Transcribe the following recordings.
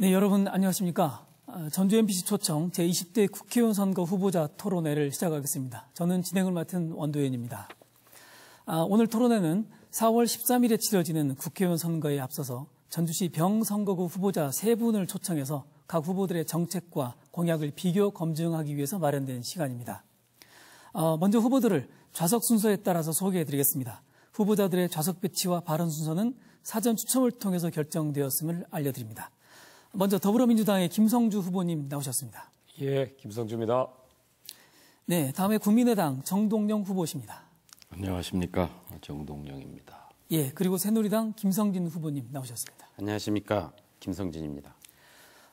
네, 여러분 안녕하십니까. 아, 전주 MBC 초청 제20대 국회의원 선거 후보자 토론회를 시작하겠습니다. 저는 진행을 맡은 원도연입니다 아, 오늘 토론회는 4월 13일에 치러지는 국회의원 선거에 앞서서 전주시 병선거구 후보자 3분을 초청해서 각 후보들의 정책과 공약을 비교 검증하기 위해서 마련된 시간입니다. 어, 먼저 후보들을 좌석 순서에 따라서 소개해드리겠습니다. 후보자들의 좌석 배치와 발언 순서는 사전 추첨을 통해서 결정되었음을 알려드립니다. 먼저 더불어민주당의 김성주 후보님 나오셨습니다. 예, 김성주입니다. 네, 다음에 국민의당 정동영 후보십니다. 안녕하십니까, 정동영입니다. 예, 그리고 새누리당 김성진 후보님 나오셨습니다. 안녕하십니까, 김성진입니다.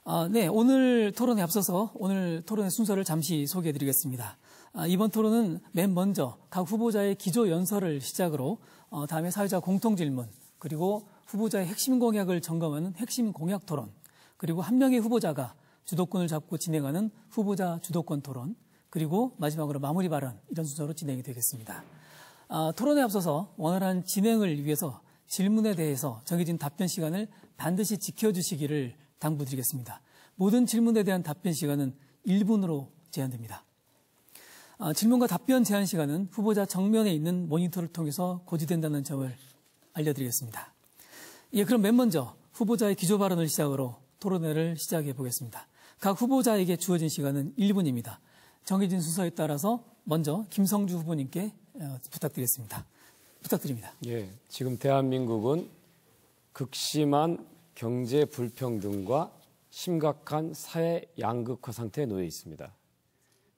아, 네, 오늘 토론에 앞서서 오늘 토론의 순서를 잠시 소개해드리겠습니다. 아, 이번 토론은 맨 먼저 각 후보자의 기조 연설을 시작으로 어, 다음에 사회자 공통 질문 그리고 후보자의 핵심 공약을 점검하는 핵심 공약 토론 그리고 한 명의 후보자가 주도권을 잡고 진행하는 후보자 주도권 토론, 그리고 마지막으로 마무리 발언 이런 순서로 진행이 되겠습니다. 아, 토론에 앞서서 원활한 진행을 위해서 질문에 대해서 정해진 답변 시간을 반드시 지켜주시기를 당부드리겠습니다. 모든 질문에 대한 답변 시간은 1분으로 제한됩니다. 아, 질문과 답변 제한 시간은 후보자 정면에 있는 모니터를 통해서 고지된다는 점을 알려드리겠습니다. 예, 그럼 맨 먼저 후보자의 기조 발언을 시작으로 토론회를 시작해 보겠습니다. 각 후보자에게 주어진 시간은 1분입니다. 정해진 순서에 따라서 먼저 김성주 후보님께 어, 부탁드리겠습니다. 부탁드립니다. 예, 지금 대한민국은 극심한 경제 불평등과 심각한 사회 양극화 상태에 놓여 있습니다.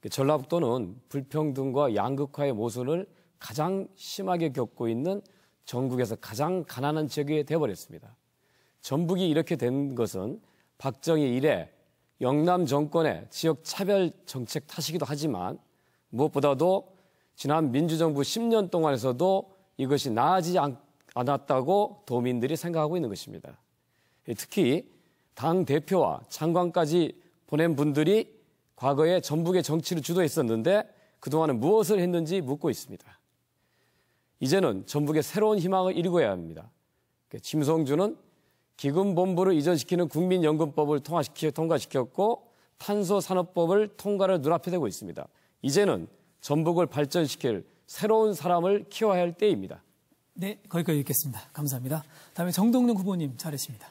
그 전라북도는 불평등과 양극화의 모순을 가장 심하게 겪고 있는 전국에서 가장 가난한 지역이 되어버렸습니다. 전북이 이렇게 된 것은 박정희 이래 영남 정권의 지역 차별 정책 탓이기도 하지만 무엇보다도 지난 민주정부 10년 동안에서도 이것이 나아지지 않았다고 도민들이 생각하고 있는 것입니다. 예, 특히 당 대표와 장관까지 보낸 분들이 과거에 전북의 정치를 주도했었는데 그동안은 무엇을 했는지 묻고 있습니다. 이제는 전북의 새로운 희망을 일궈야 합니다. 그 김성주는 기금본부를 이전시키는 국민연금법을 통과시켰고 탄소산업법을 통과를 눈앞에 대고 있습니다. 이제는 전북을 발전시킬 새로운 사람을 키워야 할 때입니다. 네, 거기까지 읽겠습니다. 감사합니다. 다음에 정동영 후보님 잘했습니다.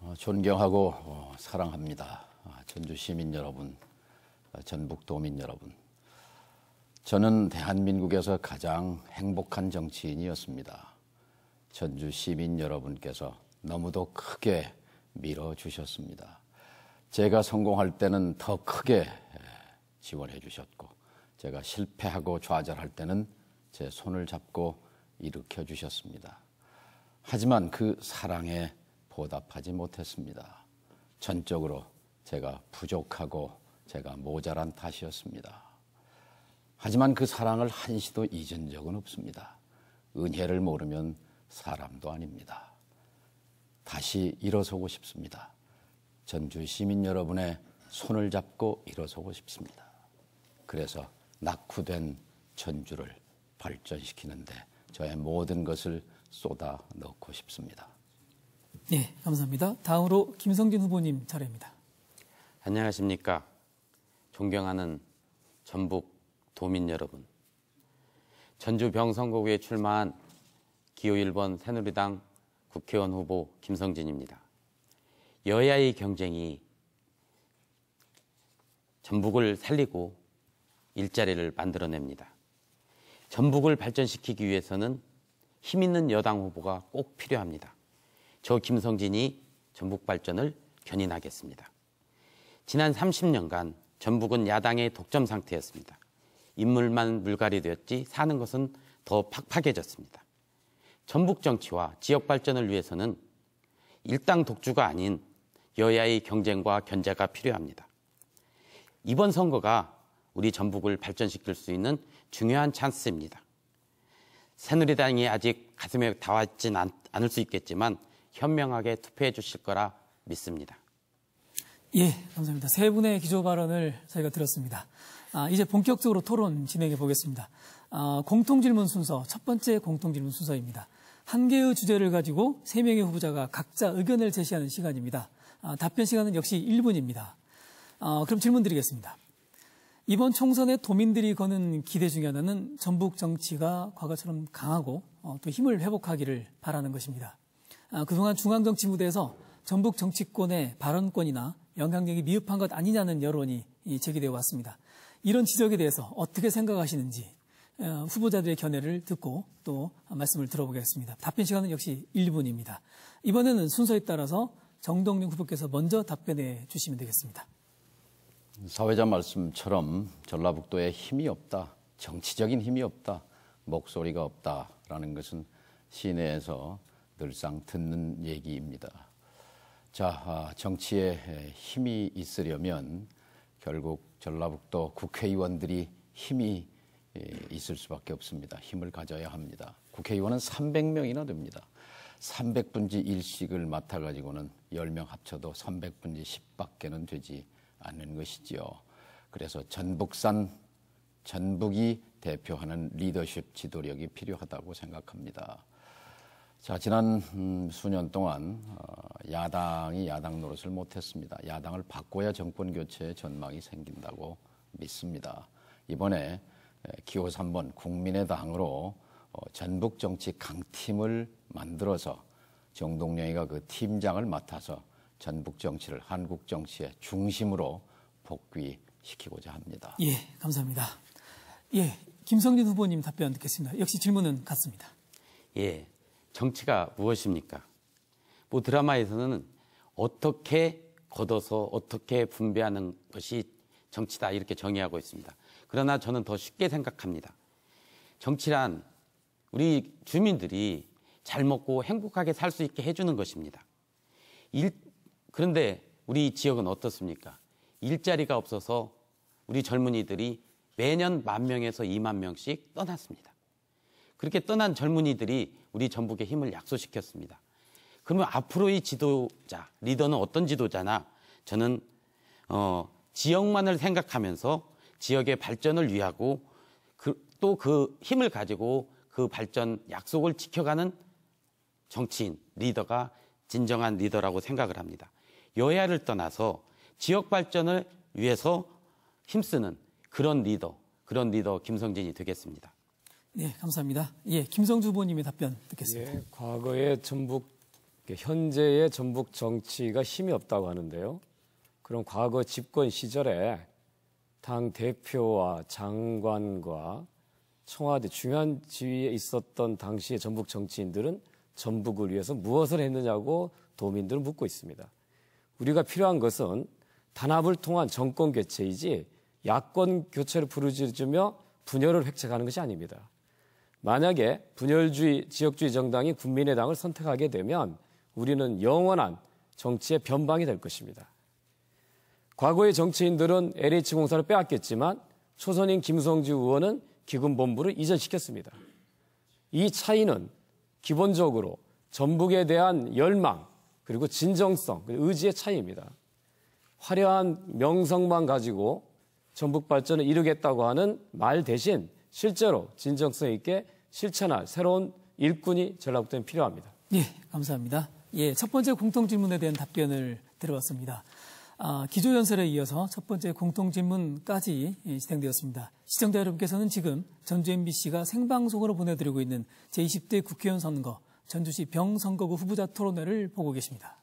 어, 존경하고 어, 사랑합니다. 아, 전주 시민 여러분, 어, 전북 도민 여러분. 저는 대한민국에서 가장 행복한 정치인이었습니다. 전주 시민 여러분께서 너무도 크게 밀어주셨습니다. 제가 성공할 때는 더 크게 예, 지원해 주셨고, 제가 실패하고 좌절할 때는 제 손을 잡고 일으켜 주셨습니다. 하지만 그 사랑에 보답하지 못했습니다. 전적으로 제가 부족하고 제가 모자란 탓이었습니다. 하지만 그 사랑을 한시도 잊은 적은 없습니다. 은혜를 모르면 사람도 아닙니다. 다시 일어서고 싶습니다. 전주 시민 여러분의 손을 잡고 일어서고 싶습니다. 그래서 낙후된 전주를 발전시키는데 저의 모든 것을 쏟아 넣고 싶습니다. 네, 감사합니다. 다음으로 김성진 후보님 차례입니다. 안녕하십니까. 존경하는 전북 도민 여러분. 전주 병선거구에 출마한 기호 1번 새누리당 국회의원 후보 김성진입니다. 여야의 경쟁이 전북을 살리고 일자리를 만들어냅니다. 전북을 발전시키기 위해서는 힘 있는 여당 후보가 꼭 필요합니다. 저 김성진이 전북 발전을 견인하겠습니다. 지난 30년간 전북은 야당의 독점 상태였습니다. 인물만 물갈이 되었지 사는 것은 더 팍팍해졌습니다. 전북 정치와 지역 발전을 위해서는 일당 독주가 아닌 여야의 경쟁과 견제가 필요합니다. 이번 선거가 우리 전북을 발전시킬 수 있는 중요한 찬스입니다. 새누리당이 아직 가슴에 닿았진 않, 않을 수 있겠지만 현명하게 투표해 주실 거라 믿습니다. 예, 감사합니다. 세 분의 기조 발언을 저희가 들었습니다. 아, 이제 본격적으로 토론 진행해 보겠습니다. 아, 공통질문 순서, 첫 번째 공통질문 순서입니다. 한 개의 주제를 가지고 세 명의 후보자가 각자 의견을 제시하는 시간입니다. 아, 답변 시간은 역시 1분입니다. 아, 그럼 질문 드리겠습니다. 이번 총선에 도민들이 거는 기대 중의 하나는 전북 정치가 과거처럼 강하고 어, 또 힘을 회복하기를 바라는 것입니다. 아, 그동안 중앙정치 무대에서 전북 정치권의 발언권이나 영향력이 미흡한 것 아니냐는 여론이 제기되어 왔습니다. 이런 지적에 대해서 어떻게 생각하시는지 어, 후보자들의 견해를 듣고 또 말씀을 들어보겠습니다. 답변 시간은 역시 1분입니다. 이번에는 순서에 따라서 정동윤 후보께서 먼저 답변해 주시면 되겠습니다. 사회자 말씀처럼 전라북도에 힘이 없다, 정치적인 힘이 없다, 목소리가 없다라는 것은 시내에서 늘상 듣는 얘기입니다. 자, 아, 정치에 힘이 있으려면 결국 전라북도 국회의원들이 힘이 예, 있을 수밖에 없습니다. 힘을 가져야 합니다. 국회의원은 300명이나 됩니다. 300분지 1씩을 맡아가지고는 10명 합쳐도 300분지 10밖에는 되지 않는 것이지요. 그래서 전북산, 전북이 대표하는 리더십 지도력이 필요하다고 생각합니다. 자, 지난 음, 수년 동안 어, 야당이 야당 노릇을 못했습니다. 야당을 바꿔야 정권 교체의 전망이 생긴다고 믿습니다. 이번에 기호 3번 국민의당으로 어, 전북 정치 강팀을 만들어서 정동영이가 그 팀장을 맡아서 전북 정치를 한국 정치의 중심으로 복귀시키고자 합니다. 예, 감사합니다. 예, 김성진 후보님 답변 듣겠습니다. 역시 질문은 같습니다. 예, 정치가 무엇입니까? 뭐 드라마에서는 어떻게 걷어서 어떻게 분배하는 것이 정치다 이렇게 정의하고 있습니다. 그러나 저는 더 쉽게 생각합니다. 정치란 우리 주민들이 잘 먹고 행복하게 살 수 있게 해주는 것입니다. 일, 그런데 우리 지역은 어떻습니까? 일자리가 없어서 우리 젊은이들이 매년 만 명에서 2만 명씩 떠났습니다. 그렇게 떠난 젊은이들이 우리 전북의 힘을 약소시켰습니다. 그러면 앞으로의 지도자, 리더는 어떤 지도자나 저는 어, 지역만을 생각하면서 지역의 발전을 위하고 또그 그 힘을 가지고 그 발전 약속을 지켜가는 정치인, 리더가 진정한 리더라고 생각을 합니다. 여야를 떠나서 지역 발전을 위해서 힘쓰는 그런 리더, 그런 리더 김성진이 되겠습니다. 네, 감사합니다. 예, 김성주 부보님의 답변 듣겠습니다. 예, 과거의 전북, 현재의 전북 정치가 힘이 없다고 하는데요. 그럼 과거 집권 시절에 당 대표와 장관과 청와대 중요한 지위에 있었던 당시의 전북 정치인들은 전북을 위해서 무엇을 했느냐고 도민들은 묻고 있습니다. 우리가 필요한 것은 단합을 통한 정권 교체이지 야권 교체를 부르짖으며 분열을 획책하는 것이 아닙니다. 만약에 분열주의, 지역주의 정당이 국민의당을 선택하게 되면 우리는 영원한 정치의 변방이 될 것입니다. 과거의 정치인들은 LH공사를 빼앗겼지만 초선인 김성주 의원은 기금본부를 이전시켰습니다. 이 차이는 기본적으로 전북에 대한 열망 그리고 진정성, 의지의 차이입니다. 화려한 명성만 가지고 전북 발전을 이루겠다고 하는 말 대신 실제로 진정성 있게 실천할 새로운 일꾼이 전라북도에 필요합니다. 예, 감사합니다. 예, 첫 번째 공통 질문에 대한 답변을 들어봤습니다. 아, 기조연설에 이어서 첫 번째 공통질문까지 진행되었습니다. 예, 시청자 여러분께서는 지금 전주 MBC가 생방송으로 보내드리고 있는 제20대 국회의원 선거 전주시 병선거구 후보자 토론회를 보고 계십니다.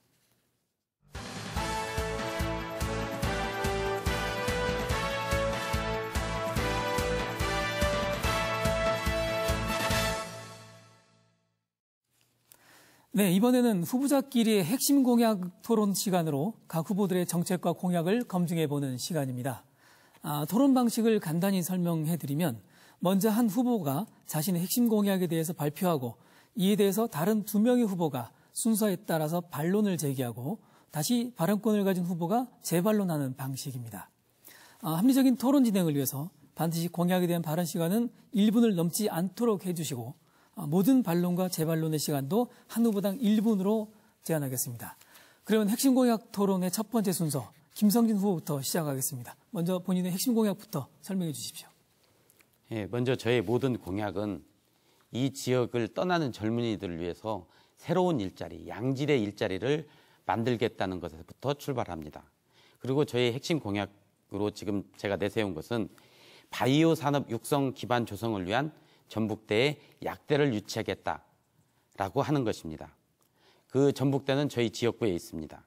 네, 이번에는 후보자끼리의 핵심 공약 토론 시간으로 각 후보들의 정책과 공약을 검증해보는 시간입니다. 아, 토론 방식을 간단히 설명해드리면 먼저 한 후보가 자신의 핵심 공약에 대해서 발표하고 이에 대해서 다른 두 명의 후보가 순서에 따라서 반론을 제기하고 다시 발언권을 가진 후보가 재반론하는 방식입니다. 아, 합리적인 토론 진행을 위해서 반드시 공약에 대한 발언 시간은 1분을 넘지 않도록 해주시고 아, 모든 반론과 재반론의 시간도 한 후보당 1분으로 제한하겠습니다. 그러면 핵심 공약 토론의 첫 번째 순서 김성진 후보부터 시작하겠습니다. 먼저 본인의 핵심 공약부터 설명해 주십시오. 예, 먼저 저의 모든 공약은 이 지역을 떠나는 젊은이들을 위해서 새로운 일자리, 양질의 일자리를 만들겠다는 것에서부터 출발합니다. 그리고 저의 핵심 공약으로 지금 제가 내세운 것은 바이오 산업 육성 기반 조성을 위한 전북대에 약대를 유치하겠다라고 하는 것입니다. 그 전북대는 저희 지역구에 있습니다.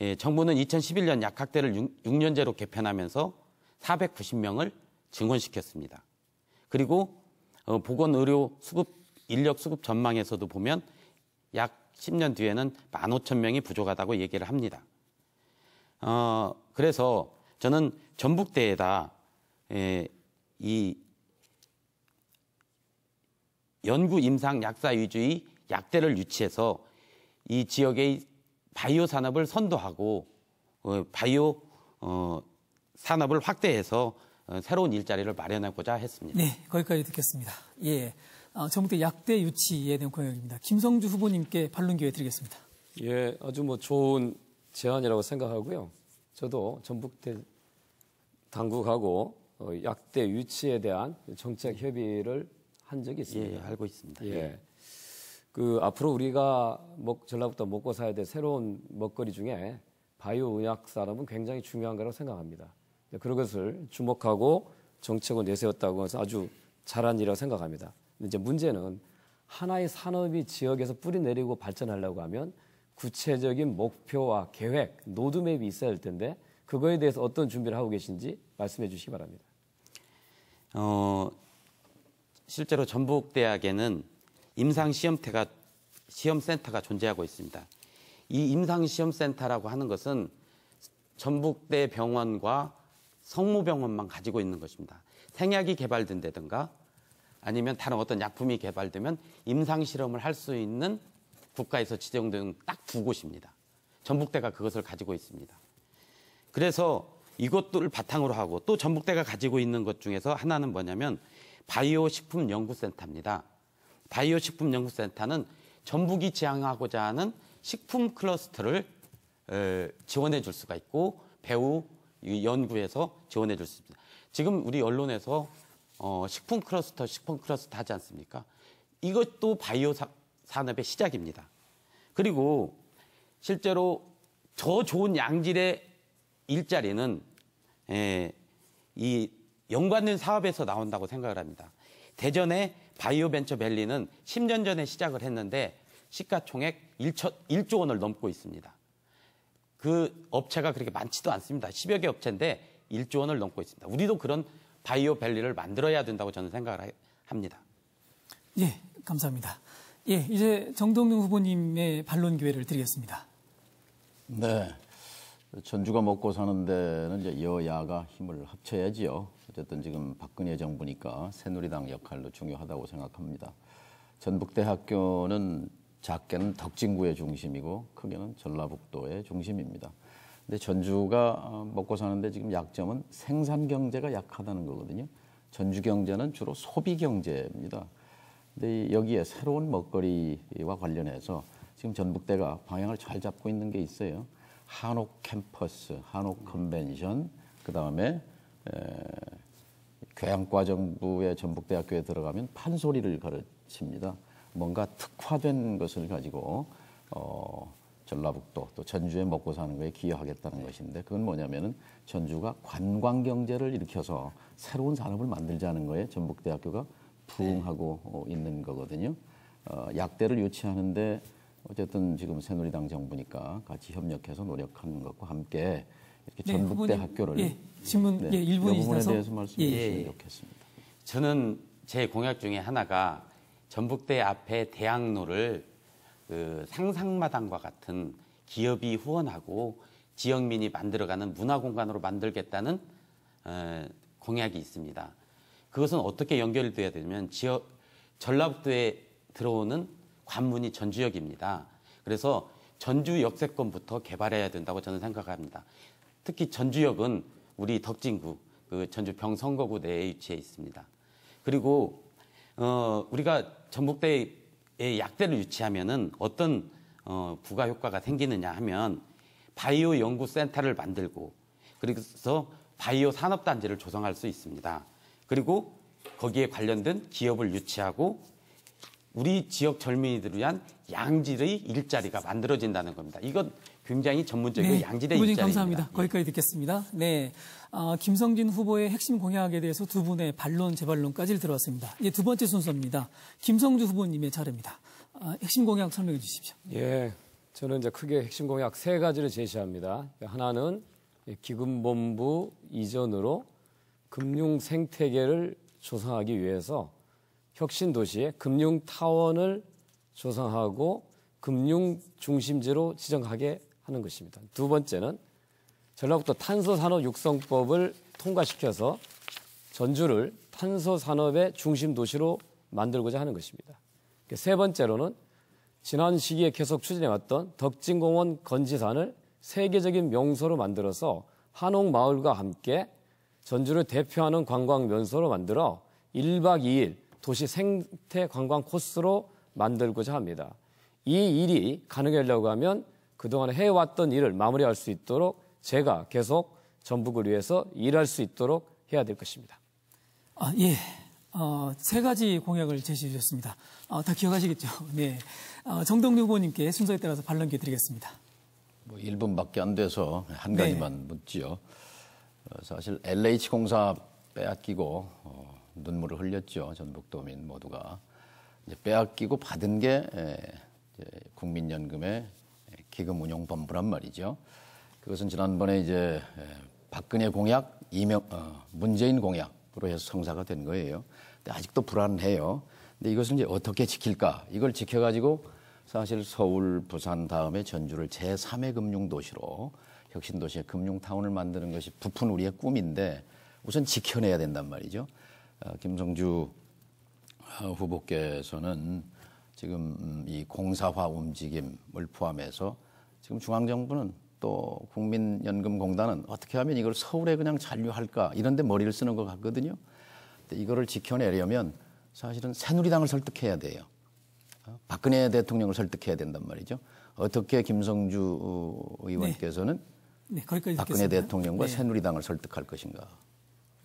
예, 정부는 2011년 약학대를 6, 6년제로 개편하면서 490명을 증원시켰습니다. 그리고 어, 보건의료 수급 인력 수급 전망에서도 보면 약 10년 뒤에는 15,000명이 부족하다고 얘기를 합니다. 어, 그래서 저는 전북대에다 예, 이 연구 임상 약사 위주의 약대를 유치해서 이 지역의 바이오 산업을 선도하고 어, 바이오 어, 산업을 확대해서 어, 새로운 일자리를 마련하고자 했습니다. 네, 거기까지 듣겠습니다. 예, 어, 전북대 약대 유치에 대한 공약입니다. 김성주 후보님께 반론 기회 드리겠습니다. 예, 아주 뭐 좋은 제안이라고 생각하고요. 저도 전북대 당국하고 약대 유치에 대한 정책 협의를 한 적이 있습니다. 예, 예 알고 있습니다. 예. 예. 그 앞으로 우리가 먹, 전라북도 먹고 사야 될 새로운 먹거리 중에 바이오 의학 산업은 굉장히 중요한 거라고 생각합니다. 그런 것을 주목하고 정책을 내세웠다고 해서 아주 잘한 일이라고 생각합니다. 이제 문제는 하나의 산업이 지역에서 뿌리 내리고 발전하려고 하면 구체적인 목표와 계획, 노드맵이 있어야 할 텐데 그거에 대해서 어떤 준비를 하고 계신지 말씀해 주시기 바랍니다. 어, 실제로 전북대학에는 임상시험태가, 시험센터가 존재하고 있습니다. 이 임상시험센터라고 하는 것은 전북대 병원과 성모병원만 가지고 있는 것입니다. 생약이 개발된다든가 아니면 다른 어떤 약품이 개발되면 임상실험을 할 수 있는 국가에서 지정된 딱 두 곳입니다. 전북대가 그것을 가지고 있습니다. 그래서 이것들을 바탕으로 하고 또 전북대가 가지고 있는 것 중에서 하나는 뭐냐면 바이오식품연구센터입니다. 바이오식품연구센터는 전북이 지향하고자 하는 식품 클러스터를 지원해 줄 수가 있고 배우 연구에서 지원해 줄 수 있습니다. 지금 우리 언론에서 어, 식품 클러스터, 식품 클러스터 하지 않습니까? 이것도 바이오 산업의 시작입니다. 그리고 실제로 저 좋은 양질의 일자리는 이 연관된 사업에서 나온다고 생각을 합니다. 대전의 바이오벤처밸리는 10년 전에 시작을 했는데 시가총액 1초, 1조 원을 넘고 있습니다. 그 업체가 그렇게 많지도 않습니다. 10여 개 업체인데 1조 원을 넘고 있습니다. 우리도 그런 바이오밸리를 만들어야 된다고 저는 생각을 합니다. 예, 감사합니다. 예, 이제 정동영 후보님의 반론 기회를 드리겠습니다. 네. 전주가 먹고 사는 데는 이제 여야가 힘을 합쳐야지요. 어쨌든 지금 박근혜 정부니까 새누리당 역할도 중요하다고 생각합니다. 전북대학교는 작게는 덕진구의 중심이고 크게는 전라북도의 중심입니다. 근데 전주가 어, 먹고 사는데 지금 약점은 생산 경제가 약하다는 거거든요. 전주 경제는 주로 소비 경제입니다. 근데 여기에 새로운 먹거리와 관련해서 지금 전북대가 방향을 잘 잡고 있는 게 있어요. 한옥 캠퍼스, 한옥 컨벤션, 그 다음에 교양과 정부의 전북대학교에 들어가면 판소리를 가르칩니다. 뭔가 특화된 것을 가지고 어, 전라북도 또전주에 먹고 사는 거에 기여하겠다는 것인데 그건 뭐냐면은 전주가 관광 경제를 일으켜서 새로운 산업을 만들자는 거에 전북대학교가 부응하고 네. 있는 거거든요. 어, 약대를 유치하는데 어쨌든 지금 새누리당 정부니까 같이 협력해서 노력하는 것과 함께 이렇게 네, 전북대 후보님, 학교를 예, 신문 네, 예, 일부에 대해서 말씀해 예, 예, 주시면 예. 좋겠습니다. 저는 제 공약 중에 하나가 전북대 앞에 대학로를 그 상상마당과 같은 기업이 후원하고 지역민이 만들어가는 문화공간으로 만들겠다는 어, 공약이 있습니다. 그것은 어떻게 연결돼야 되냐면 지역 전라북도에 들어오는 관문이 전주역입니다. 그래서 전주 역세권부터 개발해야 된다고 저는 생각합니다. 특히 전주역은 우리 덕진구 그 전주 병선거구 내에 위치해 있습니다. 그리고 어, 우리가 전북대에 약대를 유치하면은 어떤 어, 부가 효과가 생기느냐 하면 바이오 연구센터를 만들고 그래서 바이오 산업단지를 조성할 수 있습니다. 그리고 거기에 관련된 기업을 유치하고 우리 지역 젊은이들을 위한 양질의 일자리가 만들어진다는 겁니다. 이건 굉장히 전문적이고 네, 양질의 후보님 입장입니다. 감사합니다. 예. 거기까지 듣겠습니다. 네, 어, 김성진 후보의 핵심 공약에 대해서 두 분의 반론, 재반론까지 들어왔습니다. 이제 두 번째 순서입니다. 김성주 후보님의 차례입니다. 어, 아, 핵심 공약 설명해 주십시오. 예, 저는 이제 크게 핵심 공약 세 가지를 제시합니다. 하나는 기금본부 이전으로 금융 생태계를 조성하기 위해서 혁신 도시에 금융 타원을 조성하고 금융 중심지로 지정하게 하는 것입니다. 두 번째는 전라북도 탄소산업 육성법을 통과시켜서 전주를 탄소산업의 중심 도시로 만들고자 하는 것입니다. 그러니까 세 번째로는 지난 시기에 계속 추진해왔던 덕진공원 건지산을 세계적인 명소로 만들어서 한옥마을과 함께 전주를 대표하는 관광 면소로 만들어 1박 2일 도시 생태 관광 코스로 만들고자 합니다. 이 일이 가능하려고 하면 그동안 해왔던 일을 마무리할 수 있도록 제가 계속 전북을 위해서 일할 수 있도록 해야 될 것입니다. 아, 예. 어, 세 가지 공약을 제시해 주셨습니다. 어, 다 기억하시겠죠? 네. 어, 정동료 후보님께 순서에 따라서 반론 기회 드리겠습니다. 뭐 1분밖에 안 돼서 한 가지만 네. 묻지요. 어, 사실 LH 공사 빼앗기고 어, 눈물을 흘렸죠. 전북도민 모두가. 빼앗기고 받은 게 예, 국민연금의 기금 운용 본부란 말이죠. 그것은 지난번에 이제 예, 박근혜 공약, 이명 어, 문재인 공약으로 해서 성사가 된 거예요. 근데 아직도 불안해요. 근데 이것을 이제 어떻게 지킬까? 이걸 지켜가지고 사실 서울, 부산 다음에 전주를 제3의 금융도시로 혁신도시의 금융타운을 만드는 것이 부푼 우리의 꿈인데 우선 지켜내야 된단 말이죠. 어, 김성주 아, 후보께서는 지금 음, 이 공사화 움직임을 포함해서 지금 중앙정부는 또 국민연금공단은 어떻게 하면 이걸 서울에 그냥 잔류할까 이런 데 머리를 쓰는 것 같거든요. 근데 이거를 지켜내려면 사실은 새누리당을 설득해야 돼요. 어? 박근혜 대통령을 설득해야 된단 말이죠. 어떻게 김성주 어, 의원께서는 네. 네, 박근혜 대통령과 네. 새누리당을 설득할 것인가?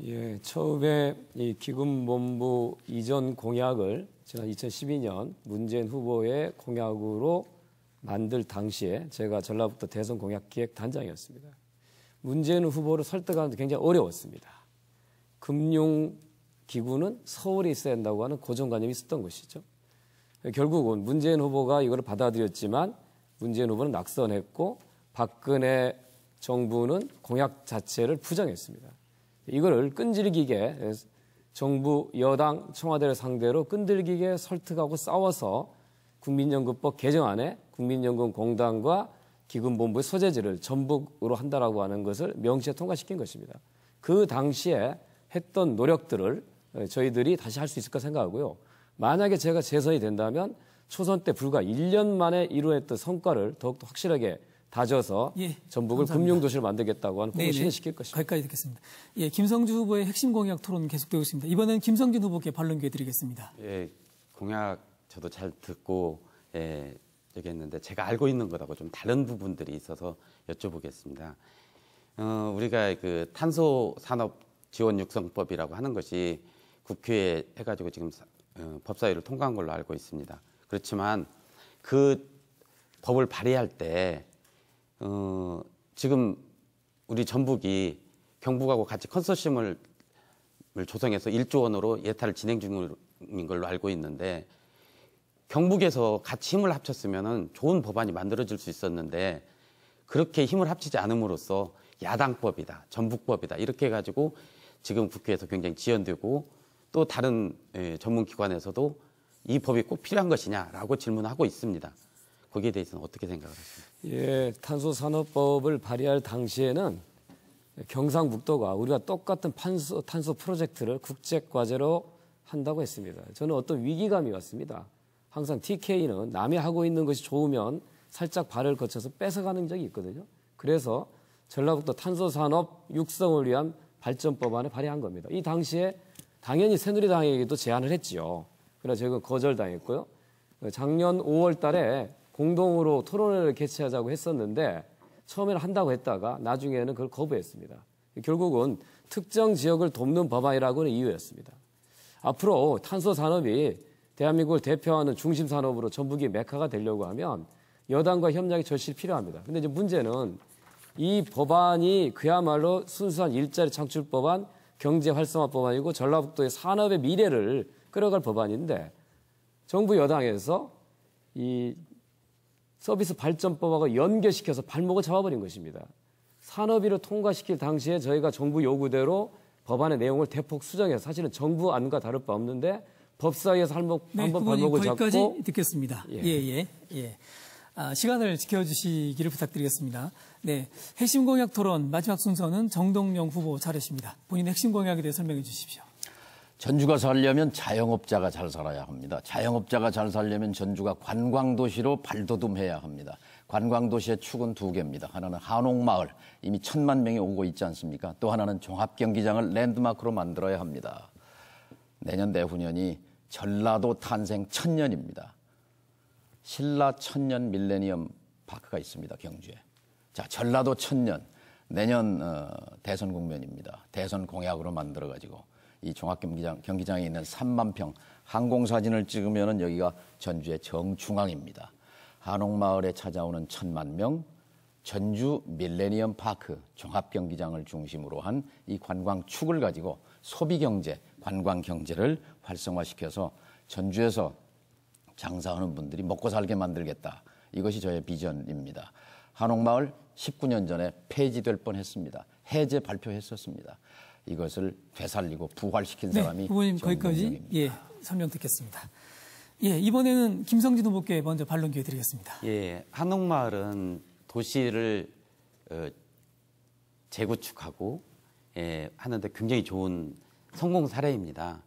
예, 처음에 이 기금본부 이전 공약을 지난 2012년 문재인 후보의 공약으로 만들 당시에 제가 전라북도 대선 공약 기획 단장이었습니다. 문재인 후보를 설득하는데 굉장히 어려웠습니다. 금융 기구는 서울에 있어야 한다고 하는 고정관념이 있었던 것이죠. 결국은 문재인 후보가 이걸 받아들였지만 문재인 후보는 낙선했고 박근혜 정부는 공약 자체를 부정했습니다. 이거를 끈질기게 정부 여당 청와대를 상대로 끈질기게 설득하고 싸워서 국민연금법 개정안에 국민연금공단과 기금본부의 소재지를 전북으로 한다라고 하는 것을 명시에 통과시킨 것입니다. 그 당시에 했던 노력들을 어, 저희들이 다시 할 수 있을까 생각하고요. 만약에 제가 재선이 된다면 초선 때 불과 1년 만에 이루어냈던 성과를 더욱더 확실하게 다져서 예, 전북을 금융도시로 만들겠다고 하는 꿈을 실현시킬 것입니다. 여기까지 듣겠습니다. 예, 김성주 후보의 핵심 공약 토론 계속되고 있습니다. 이번엔 김성진 후보께 반론 기회 드리겠습니다. 예, 공약 저도 잘 듣고 예, 얘기했는데 제가 알고 있는 것하고 좀 다른 부분들이 있어서 여쭤보겠습니다. 어, 우리가 그 탄소 산업 지원 육성법이라고 하는 것이 국회에 해가지고 지금 어, 법사위를 통과한 걸로 알고 있습니다. 그렇지만 그 법을 발의할 때 어, 지금 우리 전북이 경북하고 같이 컨소시엄을 조성해서 1조 원으로 예타를 진행 중인 걸로 알고 있는데 경북에서 같이 힘을 합쳤으면 좋은 법안이 만들어질 수 있었는데 그렇게 힘을 합치지 않음으로써 야당법이다, 전북법이다 이렇게 해가지고 지금 국회에서 굉장히 지연되고 또 다른 예, 전문기관에서도 이 법이 꼭 필요한 것이냐라고 질문하고 있습니다. 거기에 대해서는 어떻게 생각을 하십니까? 예, 탄소산업법을 발의할 당시에는 경상북도가 우리가 똑같은 탄소, 탄소 프로젝트를 국제과제로 한다고 했습니다. 저는 어떤 위기감이 왔습니다. 항상 TK는 남이 하고 있는 것이 좋으면 살짝 발을 거쳐서 뺏어가는 적이 있거든요. 그래서 전라북도 탄소산업 육성을 위한 발전법안을 발의한 겁니다. 이 당시에 당연히 새누리당에게도 제안을 했지요. 그러나 저희가 거절당했고요. 작년 5월 달에 공동으로 토론회를 개최하자고 했었는데 처음에는 한다고 했다가 나중에는 그걸 거부했습니다. 결국은 특정 지역을 돕는 법안이라고는 이유였습니다. 앞으로 탄소 산업이 대한민국을 대표하는 중심 산업으로 전북이 메카가 되려고 하면 여당과 협력이 절실히 필요합니다. 근데 이제 문제는 이 법안이 그야말로 순수한 일자리 창출 법안, 경제 활성화 법안이고 전라북도의 산업의 미래를 끌어갈 법안인데 정부 여당에서 이 서비스 발전법하고 연계시켜서 발목을 잡아버린 것입니다. 산업위를 통과시킬 당시에 저희가 정부 요구대로 법안의 내용을 대폭 수정해서 사실은 정부 안과 다를 바 없는데 법사위에서 한번 네, 발목을 거기까지 잡고 듣겠습니다. 예, 예, 예. 예. 아, 시간을 지켜주시기를 부탁드리겠습니다. 네, 핵심 공약 토론 마지막 순서는 정동영 후보 차례십니다 본인 핵심 공약에 대해 설명해 주십시오. 전주가 살려면 자영업자가 잘 살아야 합니다. 자영업자가 잘 살려면 전주가 관광도시로 발돋움해야 합니다. 관광도시의 축은 두 개입니다. 하나는 한옥마을, 이미 천만 명이 오고 있지 않습니까? 또 하나는 종합경기장을 랜드마크로 만들어야 합니다. 내년, 내후년이 전라도 탄생 천년입니다. 신라 천년 밀레니엄 파크가 있습니다. 경주에. 자, 전라도 천년. 내년 어, 대선 국면입니다. 대선 공약으로 만들어 가지고 이 종합경기장 경기장에 있는 3만 평 항공 사진을 찍으면 여기가 전주의 정중앙입니다. 한옥마을에 찾아오는 천만 명 전주 밀레니엄 파크 종합 경기장을 중심으로 한 이 관광축을 가지고 소비 경제 관광 경제를 활성화시켜서 전주에서 장사하는 분들이 먹고 살게 만들겠다. 이것이 저의 비전입니다. 한옥마을 19년 전에 폐지될 뻔했습니다. 해제 발표했었습니다. 이것을 되살리고 부활시킨 네, 사람이 부모님 거기까지 예, 설명 듣겠습니다. 예, 이번에는 김성진 후보께 먼저 반론 기회 드리겠습니다. 예, 한옥마을은 도시를 어, 재구축하고 예, 하는데 굉장히 좋은 성공 사례입니다.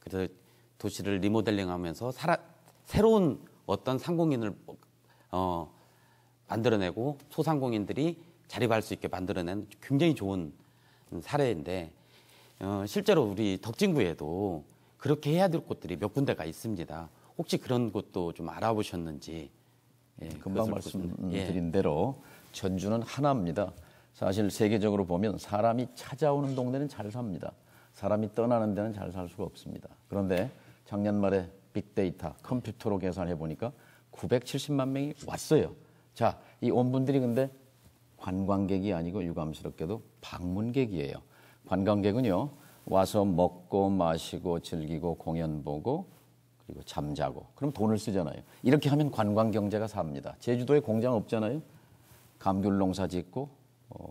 그래서 도시를 리모델링하면서 살아, 새로운 어떤 상공인을 어, 만들어내고 소상공인들이 자립할 수 있게 만들어낸 굉장히 좋은 사례인데 어, 실제로 우리 덕진구에도 그렇게 해야 될 곳들이 몇 군데가 있습니다. 혹시 그런 곳도 좀 알아보셨는지 예, 금방 말씀드린 예. 대로 전주는 하나입니다. 사실 세계적으로 보면 사람이 찾아오는 동네는 잘 삽니다. 사람이 떠나는 데는 잘 살 수가 없습니다. 그런데 작년 말에 빅데이터 컴퓨터로 계산해 보니까 970만 명이 왔어요. 자, 이 온 분들이 근데 관광객이 아니고 유감스럽게도 방문객이에요. 관광객은요, 와서 먹고 마시고 즐기고 공연 보고 그리고 잠자고. 그럼 돈을 쓰잖아요. 이렇게 하면 관광 경제가 삽니다. 제주도에 공장 없잖아요. 감귤 농사 짓고 어,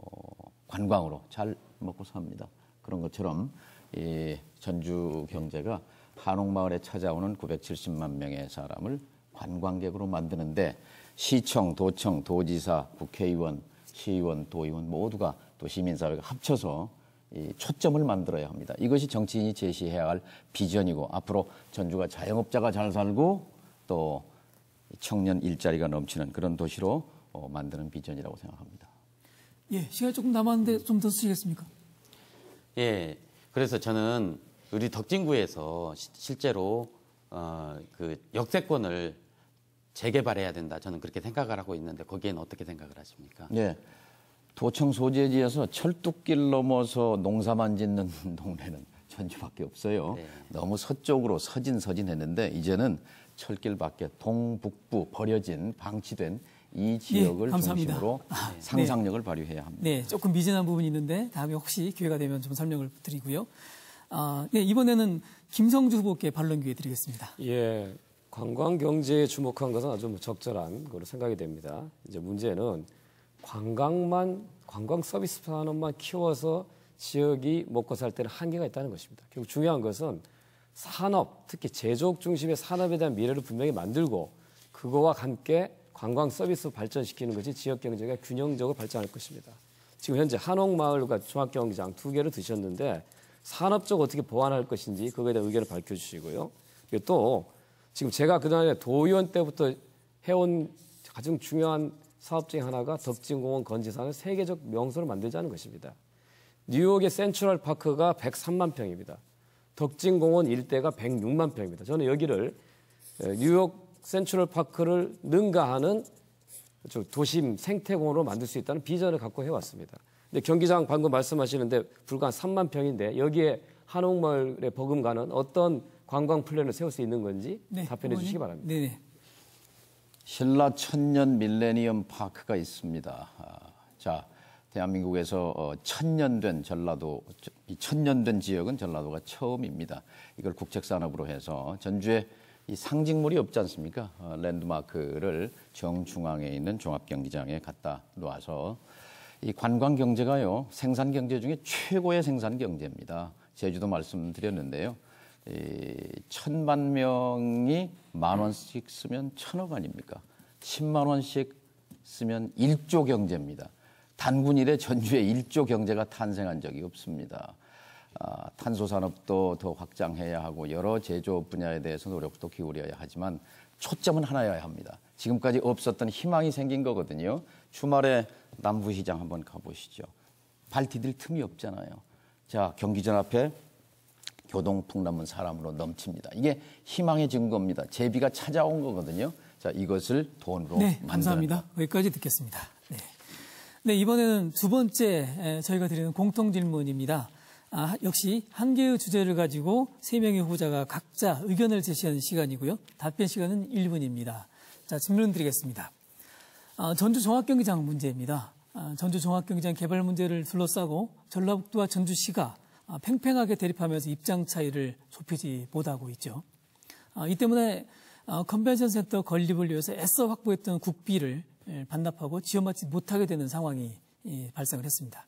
관광으로 잘 먹고 삽니다. 그런 것처럼 이 전주 경제가 한옥마을에 찾아오는 970만 명의 사람을 관광객으로 만드는데 시청, 도청, 도지사, 국회의원, 시의원, 도의원 모두가 또 시민사회가 합쳐서 이 초점을 만들어야 합니다. 이것이 정치인이 제시해야 할 비전이고 앞으로 전주가 자영업자가 잘 살고 또 청년 일자리가 넘치는 그런 도시로 어, 만드는 비전이라고 생각합니다. 예, 시간이 조금 남았는데 좀 더 쓰시겠습니까? 예, 그래서 저는 우리 덕진구에서 시, 실제로 어, 그 역세권을 재개발해야 된다. 저는 그렇게 생각을 하고 있는데 거기에는 어떻게 생각을 하십니까? 네. 도청 소재지에서 철뚝길 넘어서 농사만 짓는 동네는 전주밖에 없어요. 네. 너무 서쪽으로 서진서진했는데 이제는 철길 밖에 동북부 버려진 방치된 이 네, 지역을 네, 중심으로 아, 네. 상상력을 네. 발휘해야 합니다. 네, 조금 미진한 부분이 있는데 다음에 혹시 기회가 되면 좀 설명을 드리고요. 아, 네, 이번에는 김성주 후보께 반론 기회 드리겠습니다. 예, 관광 경제에 주목한 것은 아주 적절한 거로 생각이 됩니다. 이제 문제는 관광만 관광 서비스 산업만 키워서 지역이 먹고 살 때는 한계가 있다는 것입니다. 결국 중요한 것은 산업, 특히 제조업 중심의 산업에 대한 미래를 분명히 만들고 그거와 함께 관광 서비스 발전시키는 것이 지역 경제가 균형적으로 발전할 것입니다. 지금 현재 한옥마을과 종합경기장 두 개를 드셨는데 산업적 으로 어떻게 보완할 것인지 그거에 대한 의견을 밝혀주시고요. 그리고 또 지금 제가 그동안에 도의원 때부터 해온 가장 중요한 사업 중 하나가 덕진공원 건지사는 세계적 명소를 만들자는 것입니다. 뉴욕의 센츄럴 파크가 103만 평입니다. 덕진공원 일대가 106만 평입니다. 저는 여기를 뉴욕 센츄럴 파크를 능가하는 도심 생태공원으로 만들 수 있다는 비전을 갖고 해왔습니다. 근데 경기장 방금 말씀하시는데 불과 3만 평인데 여기에 한옥마을의 버금가는 어떤 관광 플랜을 세울 수 있는 건지 네, 답변해 주시기 바랍니다. 네 신라 천년 밀레니엄 파크가 있습니다. 아, 자, 대한민국에서 어, 천년 된 전라도, 이 천년 된 지역은 전라도가 처음입니다. 이걸 국책산업으로 해서 전주에 이 상징물이 없지 않습니까? 어, 랜드마크를 정중앙에 있는 종합경기장에 갖다 놓아서 이 관광 경제가요 생산 경제 중에 최고의 생산 경제입니다. 제주도 말씀드렸는데요. 이 천만 명이 만 원씩 쓰면 천억 아닙니까? 십만 원씩 쓰면 일조 경제입니다. 단군 이래 전주에 일조 경제가 탄생한 적이 없습니다. 아, 탄소 산업도 더 확장해야 하고 여러 제조 분야에 대해서 노력도 기울여야 하지만 초점은 하나여야 합니다. 지금까지 없었던 희망이 생긴 거거든요. 주말에 남부 시장 한번 가보시죠. 발 디딜 틈이 없잖아요. 자 경기전 앞에 교동풍남은 사람으로 넘칩니다. 이게 희망의 증거입니다. 제비가 찾아온 거거든요. 자 이것을 돈으로 네, 만드는 감사합니다. 여기까지 듣겠습니다. 네. 네 이번에는 두 번째 저희가 드리는 공통 질문입니다. 아, 역시 한 개의 주제를 가지고 세 명의 후보자가 각자 의견을 제시하는 시간이고요. 답변 시간은 1분입니다. 자, 질문 드리겠습니다. 아, 전주 종합경기장 문제입니다. 아, 전주 종합경기장 개발 문제를 둘러싸고 전라북도와 전주시가 아, 팽팽하게 대립하면서 입장 차이를 좁히지 못하고 있죠. 아, 이 때문에 아, 컨벤션 센터 건립을 위해서 애써 확보했던 국비를 예, 반납하고 지원받지 못하게 되는 상황이 예, 발생을 했습니다.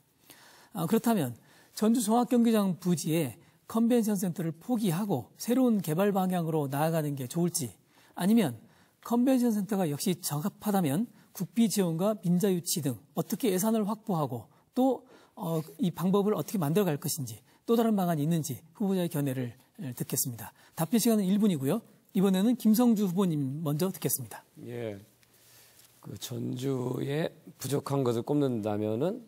그렇다면 전주 종합경기장 부지에 컨벤션 센터를 포기하고 새로운 개발 방향으로 나아가는 게 좋을지 아니면 컨벤션 센터가 역시 적합하다면 국비 지원과 민자 유치 등 어떻게 예산을 확보하고 또이 어, 방법을 어떻게 만들어 갈 것인지 또 다른 방안이 있는지 후보자의 견해를 듣겠습니다. 답변 시간은 1분이고요. 이번에는 김성주 후보님 먼저 듣겠습니다. 예. 그전주에 부족한 것을 꼽는다면은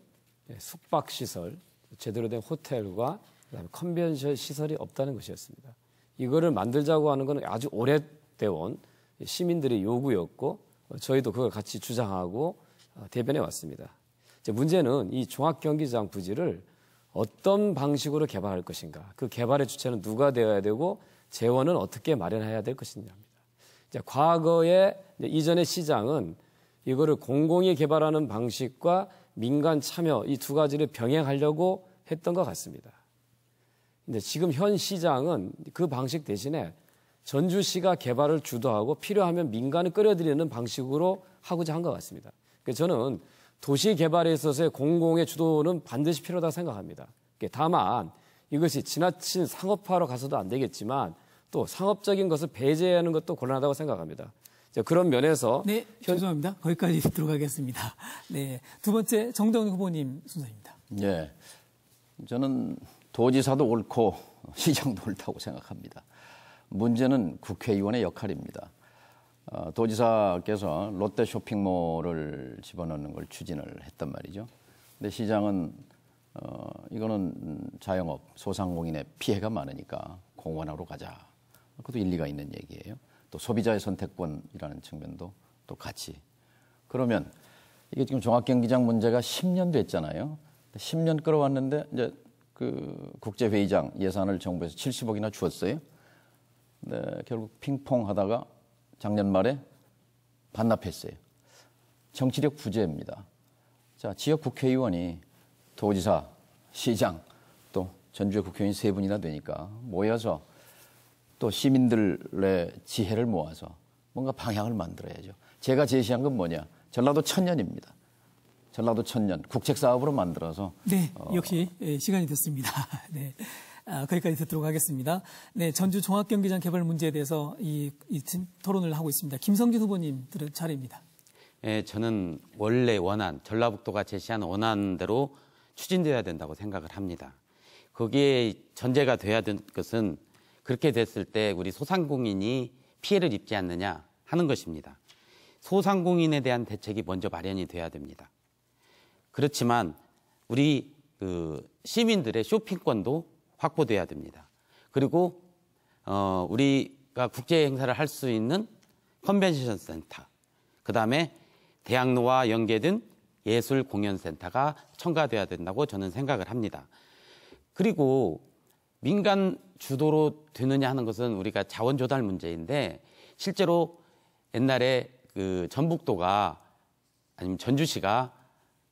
예, 숙박 시설, 제대로 된 호텔과 그다음에 컨벤션 시설이 없다는 것이었습니다. 이거를 만들자고 하는 건 아주 오래돼온 시민들의 요구였고 어, 저희도 그걸 같이 주장하고 어, 대변해 왔습니다. 문제는 이 종합경기장 부지를 어떤 방식으로 개발할 것인가, 그 개발의 주체는 누가 되어야 되고 재원은 어떻게 마련해야 될것인냐입니다 이제 과거에 이제 이전의 시장은 이거를 공공이 개발하는 방식과 민간 참여 이 두 가지를 병행하려고 했던 것 같습니다. 근데 지금 현 시장은 그 방식 대신에 전주시가 개발을 주도하고 필요하면 민간을 끌어들이는 방식으로 하고자 한 것 같습니다. 그러니까 저는 도시 개발에 있어서의 공공의 주도는 반드시 필요하다 고 생각합니다. 그러니까 다만 이것이 지나친 상업화로 가서도 안 되겠지만 또 상업적인 것을 배제하는 것도 곤란하다고 생각합니다. 그런 면에서 네 현... 죄송합니다 거기까지 들어가겠습니다. 네두 번째 정동훈 후보님 순서입니다. 예 저는 도지사도 옳고 시장도 옳다고 생각합니다. 문제는 국회의원의 역할입니다. 어, 도지사께서 롯데 쇼핑몰을 집어넣는 걸 추진을 했단 말이죠. 근데 시장은 어, 이거는 자영업 소상공인의 피해가 많으니까 공원으로 가자. 그것도 일리가 있는 얘기예요. 또 소비자의 선택권이라는 측면도 또 같이. 그러면 이게 지금 종합경기장 문제가 10년 됐잖아요. 10년 끌어왔는데 이제 그 국제회의장 예산을 정부에서 70억이나 주었어요. 네, 결국 핑퐁 하다가 작년 말에 반납했어요. 정치력 부재입니다. 자, 지역 국회의원이 도지사, 시장, 또 전주의 국회의원 세 분이나 되니까 모여서 또 시민들의 지혜를 모아서 뭔가 방향을 만들어야죠. 제가 제시한 건 뭐냐? 전라도 천년입니다. 전라도 천년 국책 사업으로 만들어서 네, 어... 역시 예, 시간이 됐습니다. 네. 아, 거기까지 듣도록 하겠습니다. 네, 전주 종합경기장 개발 문제에 대해서 이, 이 토론을 하고 있습니다. 김성진 후보님 들은 차례입니다. 네, 저는 원래 원안, 전라북도가 제시한 원안대로 추진돼야 된다고 생각을 합니다. 거기에 전제가 돼야 될 것은 그렇게 됐을 때 우리 소상공인이 피해를 입지 않느냐 하는 것입니다. 소상공인에 대한 대책이 먼저 마련이 돼야 됩니다. 그렇지만 우리 그 시민들의 쇼핑권도 확보돼야 됩니다. 그리고 어 우리가 국제 행사를 할 수 있는 컨벤션 센터, 그 다음에 대학로와 연계된 예술 공연 센터가 첨가돼야 된다고 저는 생각을 합니다. 그리고 민간 주도로 되느냐 하는 것은 우리가 자원 조달 문제인데 실제로 옛날에 그 전북도가 아니면 전주시가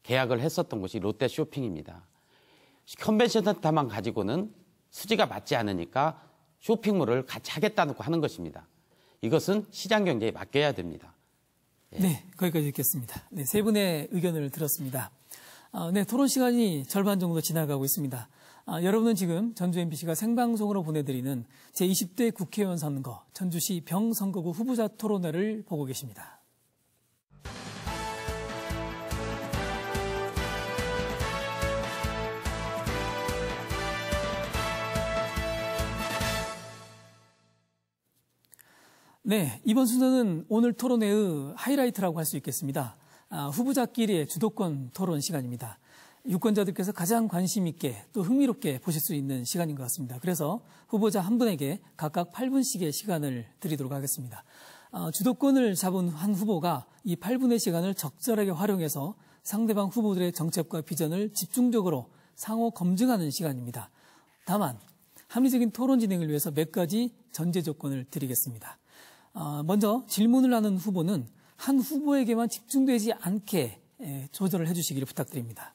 계약을 했었던 곳이 롯데 쇼핑입니다. 컨벤션 센터만 가지고는 수지가 맞지 않으니까 쇼핑몰을 같이 하겠다고 하는 것입니다. 이것은 시장 경제에 맡겨야 됩니다. 예. 네, 거기까지 듣겠습니다. 네, 세 분의 의견을 들었습니다. 아, 네, 토론 시간이 절반 정도 지나가고 있습니다. 아, 여러분은 지금 전주 MBC가 생방송으로 보내드리는 제20대 국회의원 선거 전주시 병선거구 후보자 토론회를 보고 계십니다. 네, 이번 순서는 오늘 토론회의 하이라이트라고 할 수 있겠습니다. 아, 후보자끼리의 주도권 토론 시간입니다. 유권자들께서 가장 관심 있게 또 흥미롭게 보실 수 있는 시간인 것 같습니다. 그래서 후보자 한 분에게 각각 8분씩의 시간을 드리도록 하겠습니다. 아, 주도권을 잡은 한 후보가 이 8분의 시간을 적절하게 활용해서 상대방 후보들의 정책과 비전을 집중적으로 상호 검증하는 시간입니다. 다만 합리적인 토론 진행을 위해서 몇 가지 전제 조건을 드리겠습니다. 아, 먼저 질문을 하는 후보는 한 후보에게만 집중되지 않게 조절을 해주시기를 부탁드립니다.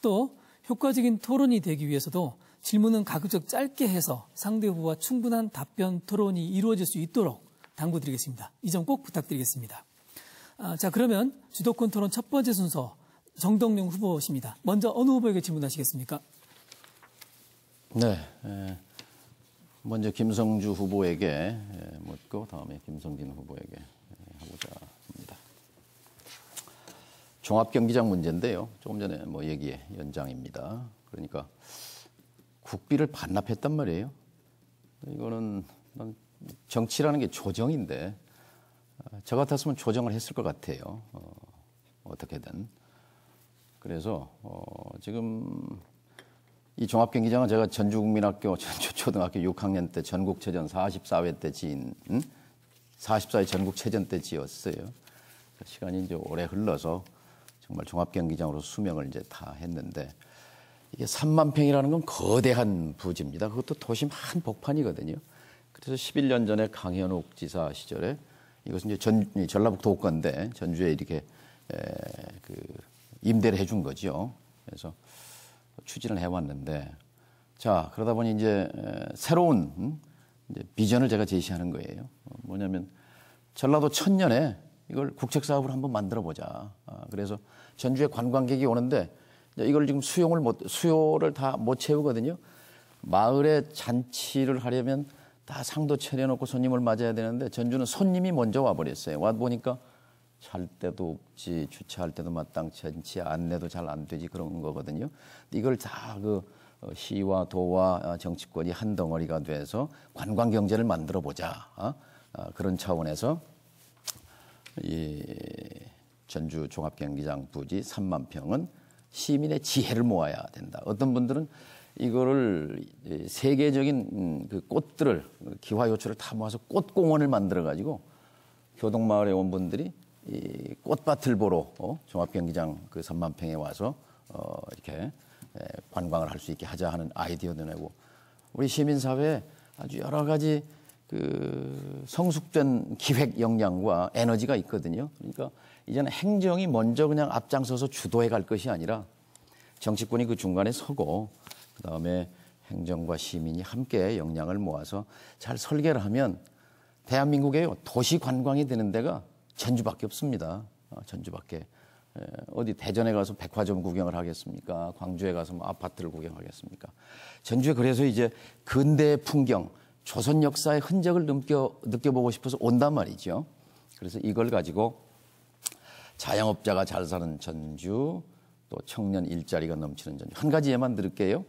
또 효과적인 토론이 되기 위해서도 질문은 가급적 짧게 해서 상대 후보와 충분한 답변 토론이 이루어질 수 있도록 당부드리겠습니다. 이 점 꼭 부탁드리겠습니다. 아, 자 그러면 주도권 토론 첫 번째 순서 정동영 후보십니다. 먼저 어느 후보에게 질문하시겠습니까? 네. 먼저 김성주 후보에게 묻고 다음에 김성진 후보에게 하고자 종합경기장 문제인데요. 조금 전에 뭐 얘기의 연장입니다. 그러니까 국비를 반납했단 말이에요. 이거는 정치라는 게 조정인데 아, 저 같았으면 조정을 했을 것 같아요. 어, 떻게든 그래서 어, 지금 이 종합경기장은 제가 전주국민학교 전주초등학교 6학년 때 전국체전 44회 때 지인 응? 44회 전국체전 때 지었어요. 시간이 이제 오래 흘러서 정말 종합경기장으로 수명을 이제 다 했는데 이게 3만 평이라는 건 거대한 부지입니다. 그것도 도심 한복판이거든요. 그래서 11년 전에 강현욱 지사 시절에 이것은 이제 전, 전라북도 건데 전주에 이렇게 에, 그 임대를 해준 거죠. 그래서 추진을 해왔는데 자 그러다 보니 이제 새로운 음, 이제 비전을 제가 제시하는 거예요. 뭐냐면 전라도 천년에 이걸 국책 사업을 한번 만들어 보자. 아, 그래서 전주에 관광객이 오는데 이걸 지금 수용을 못 수요를 다 못 채우거든요. 마을에 잔치를 하려면 다 상도 차려놓고 손님을 맞아야 되는데 전주는 손님이 먼저 와버렸어요. 와 보니까 잘 때도 없지, 주차할 때도 마땅치 않지, 안내도 잘 안 되지 그런 거거든요. 이걸 다그 어, 시와 도와 어, 정치권이 한 덩어리가 돼서 관광 경제를 만들어 보자. 어? 아, 그런 차원에서 이 전주 종합경기장 부지 3만 평은 시민의 지혜를 모아야 된다. 어떤 분들은 이거를 세계적인 음, 그 꽃들을 그 기화 요초를 다 모아서 꽃공원을 만들어 가지고 교동마을의 원분들이 이 꽃밭을 보러 어? 종합경기장 그 3만 평에 와서 어, 이렇게 예, 관광을 할 수 있게 하자 하는 아이디어도 내고 우리 시민사회 아주 여러 가지 그 성숙된 기획 역량과 에너지가 있거든요. 그러니까 이제는 행정이 먼저 그냥 앞장서서 주도해 갈 것이 아니라 정치권이 그 중간에 서고 그 다음에 행정과 시민이 함께 역량을 모아서 잘 설계를 하면 대한민국의 도시 관광이 되는 데가 전주밖에 없습니다. 아, 전주밖에 어디 대전에 가서 백화점 구경을 하겠습니까? 광주에 가서 뭐 아파트를 구경하겠습니까? 전주에 그래서 이제 근대 풍경 조선 역사의 흔적을 느껴, 느껴보고 싶어서 온단 말이죠. 그래서 이걸 가지고 자영업자가 잘 사는 전주, 또 청년 일자리가 넘치는 전주. 한 가지 예만 들을게요.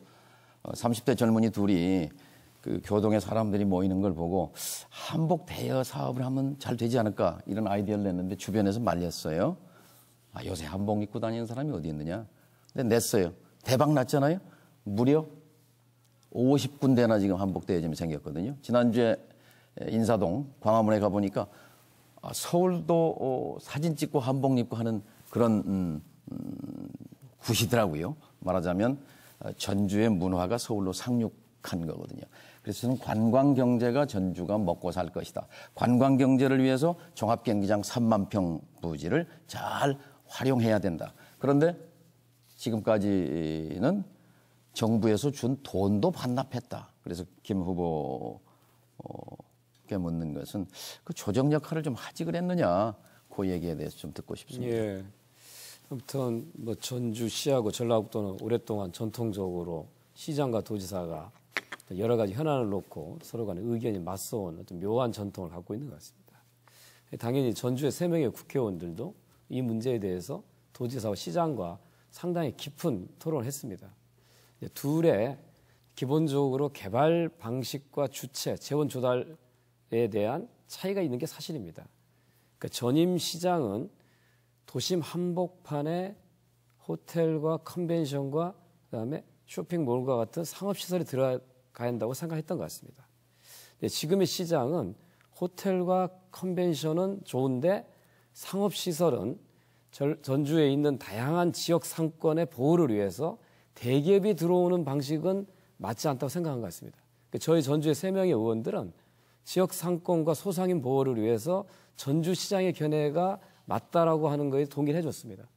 어, 30대 젊은이 둘이 그교동의 사람들이 모이는 걸 보고 한복 대여 사업을 하면 잘 되지 않을까 이런 아이디어를 냈는데 주변에서 말렸어요. 아, 요새 한복 입고 다니는 사람이 어디 있느냐. 근데 냈어요. 대박 났잖아요. 무려 50군데나 지금 한복대회 지금 생겼거든요. 지난주에 인사동 광화문에 가보니까 아, 서울도 어, 사진 찍고 한복 입고 하는 그런 음, 음, 굿이더라고요. 말하자면 아, 전주의 문화가 서울로 상륙한 거거든요. 그래서 저는 관광 경제가 전주가 먹고 살 것이다. 관광 경제를 위해서 종합 경기장 3만 평 부지를 잘 활용해야 된다. 그런데 지금까지는 정부에서 준 돈도 반납했다. 그래서 김 후보께 어, 묻는 것은 그 조정 역할을 좀 하지 그랬느냐 그 얘기에 대해서 좀 듣고 싶습니다. 예. 아무튼 뭐 전주시하고 전라북도는 오랫동안 전통적으로 시장과 도지사가 여러 가지 현안을 놓고 서로 간의 의견이 맞서온 어떤 묘한 전통을 갖고 있는 것 같습니다. 당연히 전주의 세 명의 국회의원들도 이 문제에 대해서 도지사와 시장과 상당히 깊은 토론을 했습니다. 둘의 기본적으로 개발 방식과 주체, 재원 조달에 대한 차이가 있는 게 사실입니다. 그러니까 전임 시장은 도심 한복판에 호텔과 컨벤션과 그다음에 쇼핑몰과 같은 상업시설이 들어가야 한다고 생각했던 것 같습니다. 지금의 시장은 호텔과 컨벤션은 좋은데 상업시설은 전주에 있는 다양한 지역 상권의 보호를 위해서 대기업이 들어오는 방식은 맞지 않다고 생각한 것 같습니다. 그러니까 저희 전주의 세 명의 의원들은 지역 상권과 소상인 보호를 위해서 전주 시장의 견해가 맞다라고 하는 것에 동의를 해줬습니다.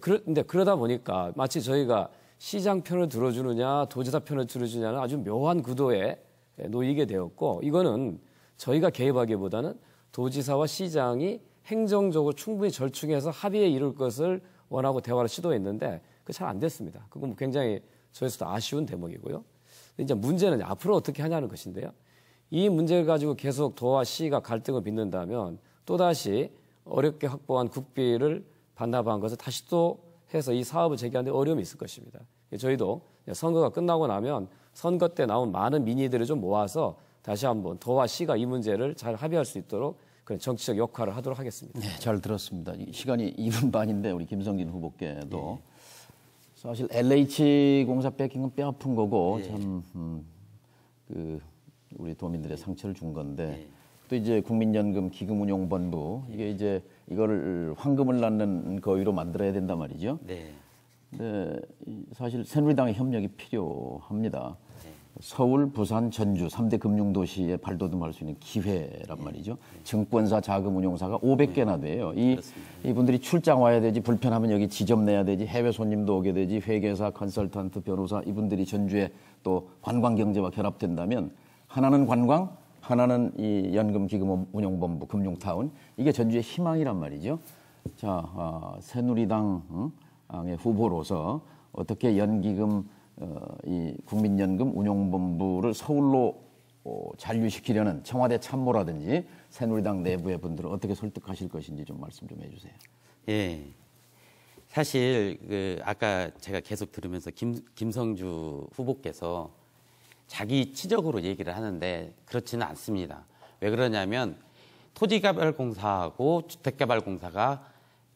그런데 그러다 보니까 마치 저희가 시장 편을 들어주느냐 도지사 편을 들어주느냐는 아주 묘한 구도에 놓이게 되었고 이거는 저희가 개입하기보다는 도지사와 시장이 행정적으로 충분히 절충해서 합의에 이를 것을 원하고 대화를 시도했는데 잘안 됐습니다. 그건 뭐 굉장히 저에서도 아쉬운 대목이고요. 이제 문제는 앞으로 어떻게 하냐는 것인데요. 이 문제를 가지고 계속 도와 시가 갈등을 빚는다면 또다시 어렵게 확보한 국비를 반납한 것을 다시 또 해서 이 사업을 재개하는데 어려움이 있을 것입니다. 저희도 선거가 끝나고 나면 선거 때 나온 많은 민의들을 좀 모아서 다시 한번 도와 시가 이 문제를 잘 합의할 수 있도록 그런 정치적 역할을 하도록 하겠습니다. 네, 잘 들었습니다. 시간이 2분 반인데 우리 김성진 후보께도 예. 사실 LH 공사 뺏긴 건 뼈아픈 거고 예. 참 음, 그, 우리 도민들의 상처를 준 건데 예. 또 이제 국민연금 기금운용본부 이게 예. 이제 이거를 황금을 낳는 거위로 만들어야 된단 말이죠. 네. 근데 사실 새누리당의 협력이 필요합니다. 서울, 부산, 전주 3대 금융도시에 발돋움할 수 있는 기회란 예. 말이죠. 증권사, 자금운용사가 500개나 예. 돼요. 이, 이분들이 출장 와야 되지, 불편하면 여기 지점 내야 되지, 해외 손님도 오게 되지, 회계사, 컨설턴트, 변호사 이분들이 전주에 또 관광경제와 결합된다면 하나는 관광, 하나는 이 연금기금운용본부, 금융타운 이게 전주의 희망이란 말이죠. 자, 어, 아, 새누리당의 예, 후보로서 어떻게 연기금 어, 이 국민연금 운용본부를 서울로 어, 잔류시키려는 청와대 참모라든지 새누리당 내부의 분들을 어떻게 설득하실 것인지 좀 말씀 좀 해주세요. 예. 사실 그 아까 제가 계속 들으면서 김, 김성주 후보께서 자기 치적으로 얘기를 하는데 그렇지는 않습니다. 왜 그러냐면 토지개발공사하고 주택개발공사가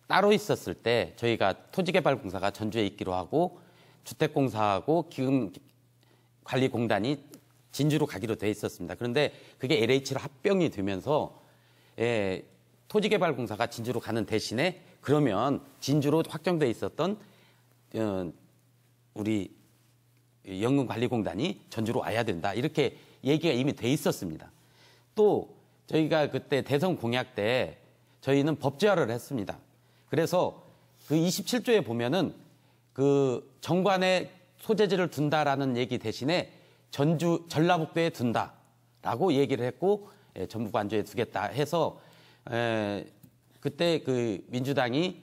따로 있었을 때 저희가 토지개발공사가 전주에 있기로 하고 주택공사하고 기금관리공단이 진주로 가기로 돼 있었습니다. 그런데 그게 LH로 합병이 되면서 예, 토지개발공사가 진주로 가는 대신에 그러면 진주로 확정돼 있었던 어, 우리 연금관리공단이 전주로 와야 된다 이렇게 얘기가 이미 돼 있었습니다. 또 저희가 그때 대선 공약 때 저희는 법제화를 했습니다. 그래서 그 27조에 보면은 그 정관에 소재지를 둔다라는 얘기 대신에 전주 전라북도에 둔다라고 얘기를 했고 예, 전북 관저에 두겠다 해서 에, 예, 그때 그 민주당이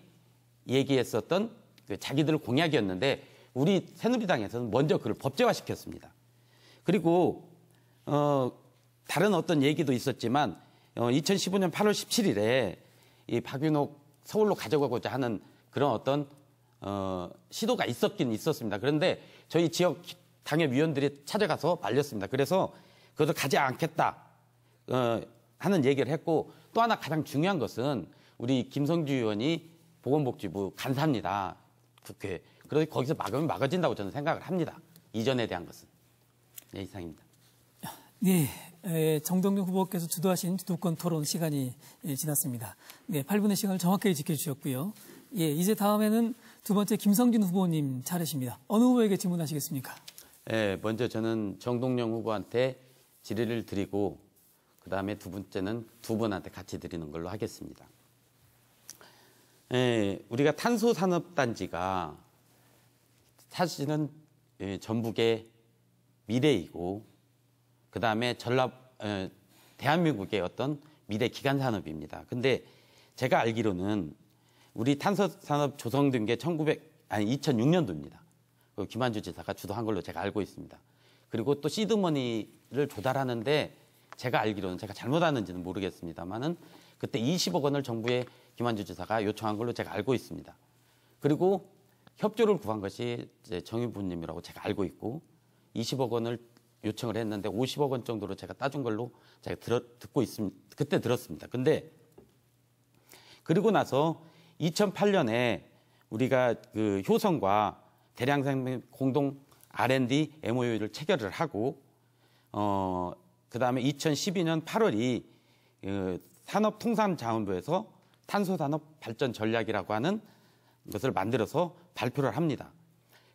얘기했었던 그 자기들 공약이었는데 우리 새누리당에서는 먼저 그걸 법제화시켰습니다. 그리고 어 다른 어떤 얘기도 있었지만 어 2015년 8월 17일에 이 박윤옥 서울로 가져가고자 하는 그런 어떤 어, 시도가 있었긴 있었습니다. 그런데 저희 지역 당협 위원들이 찾아가서 말렸습니다. 그래서 그것을 가지 않겠다 어, 하는 얘기를 했고 또 하나 가장 중요한 것은 우리 김성주 의원이 보건복지부 간사입니다. 국회. 그래서 거기서 막으면 막아진다고 저는 생각을 합니다. 이전에 대한 것은. 네, 이상입니다. 네, 정동균 후보께서 주도하신 주도권 토론 시간이 예, 지났습니다. 네, 8분의 시간을 정확하게 지켜주셨고요. 예, 이제 다음에는 두 번째 김성준 후보님 차례십니다. 어느 후보에게 질문하시겠습니까? 예, 먼저 저는 정동영 후보한테 질의를 드리고 그다음에 두 번째는 두 분한테 같이 드리는 걸로 하겠습니다. 예, 우리가 탄소 산업 단지가 사실은 예, 전북의 미래이고 그다음에 전라 예, 대한민국의 어떤 미래 기간 산업입니다. 근데 제가 알기로는 우리 탄소 산업 조성된 게 1900, 아니 2006년도입니다. 그 김한주 지사가 주도한 걸로 제가 알고 있습니다. 그리고 또 시드머니를 조달하는데 제가 알기로는 제가 잘못 아는지는 모르겠습니다만은 그때 20억 원을 정부에 김한주 지사가 요청한 걸로 제가 알고 있습니다. 그리고 협조를 구한 것이 정의부님이라고 제가 알고 있고 20억 원을 요청을 했는데 50억 원 정도로 제가 따준 걸로 제가 들어, 듣고 있습니다. 그때 들었습니다. 근데 그리고 나서 2008년에 우리가 그 효성과 대량생 명 공동 R&D MOU를 체결을 하고 어 그다음에 2012년 8월이 그 산업통상자원부에서 탄소산업 발전 전략이라고 하는 것을 만들어서 발표를 합니다.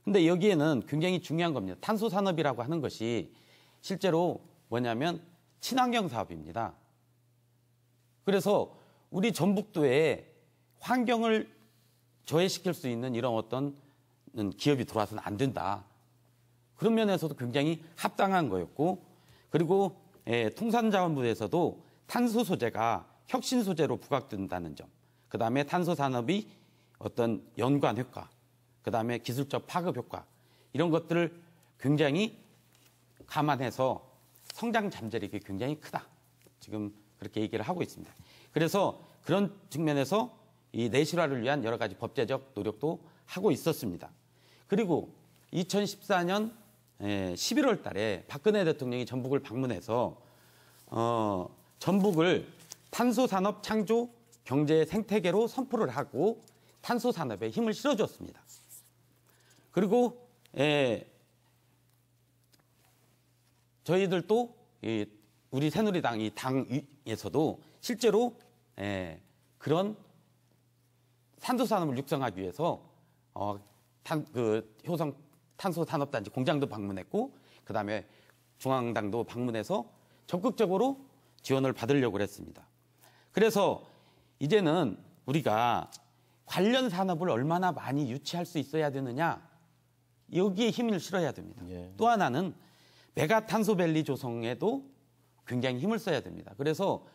근데 여기에는 굉장히 중요한 겁니다. 탄소산업이라고 하는 것이 실제로 뭐냐면 친환경 사업입니다. 그래서 우리 전북도에 환경을 저해시킬 수 있는 이런 어떤 기업이 들어와서는 안 된다. 그런 면에서도 굉장히 합당한 거였고 그리고 예, 통산자원부에서도 탄소 소재가 혁신 소재로 부각된다는 점. 그다음에 탄소 산업이 어떤 연관 효과, 그다음에 기술적 파급 효과 이런 것들을 굉장히 감안해서 성장 잠재력이 굉장히 크다. 지금 그렇게 얘기를 하고 있습니다. 그래서 그런 측면에서 이 내실화를 위한 여러 가지 법제적 노력도 하고 있었습니다. 그리고 2014년 11월 예, 달에 박근혜 대통령이 전북을 방문해서 어, 전북을 탄소산업 창조 경제 생태계로 선포를 하고 탄소산업에 힘을 실어주었습니다. 그리고 에, 예, 저희들도 이, 우리 새누리당 이 당에서도 실제로 에, 예, 그런 탄소 산업을 육성하기 위해서 어, 탄, 그 효성 탄소 산업단지 공장도 방문했고 그다음에 중앙당도 방문해서 적극적으로 지원을 받으려고 그랬습니다. 그래서 이제는 우리가 관련 산업을 얼마나 많이 유치할 수 있어야 되느냐 여기에 힘을 실어야 됩니다. 예. 또 하나는 메가 탄소밸리 조성에도 굉장히 힘을 써야 됩니다. 그래서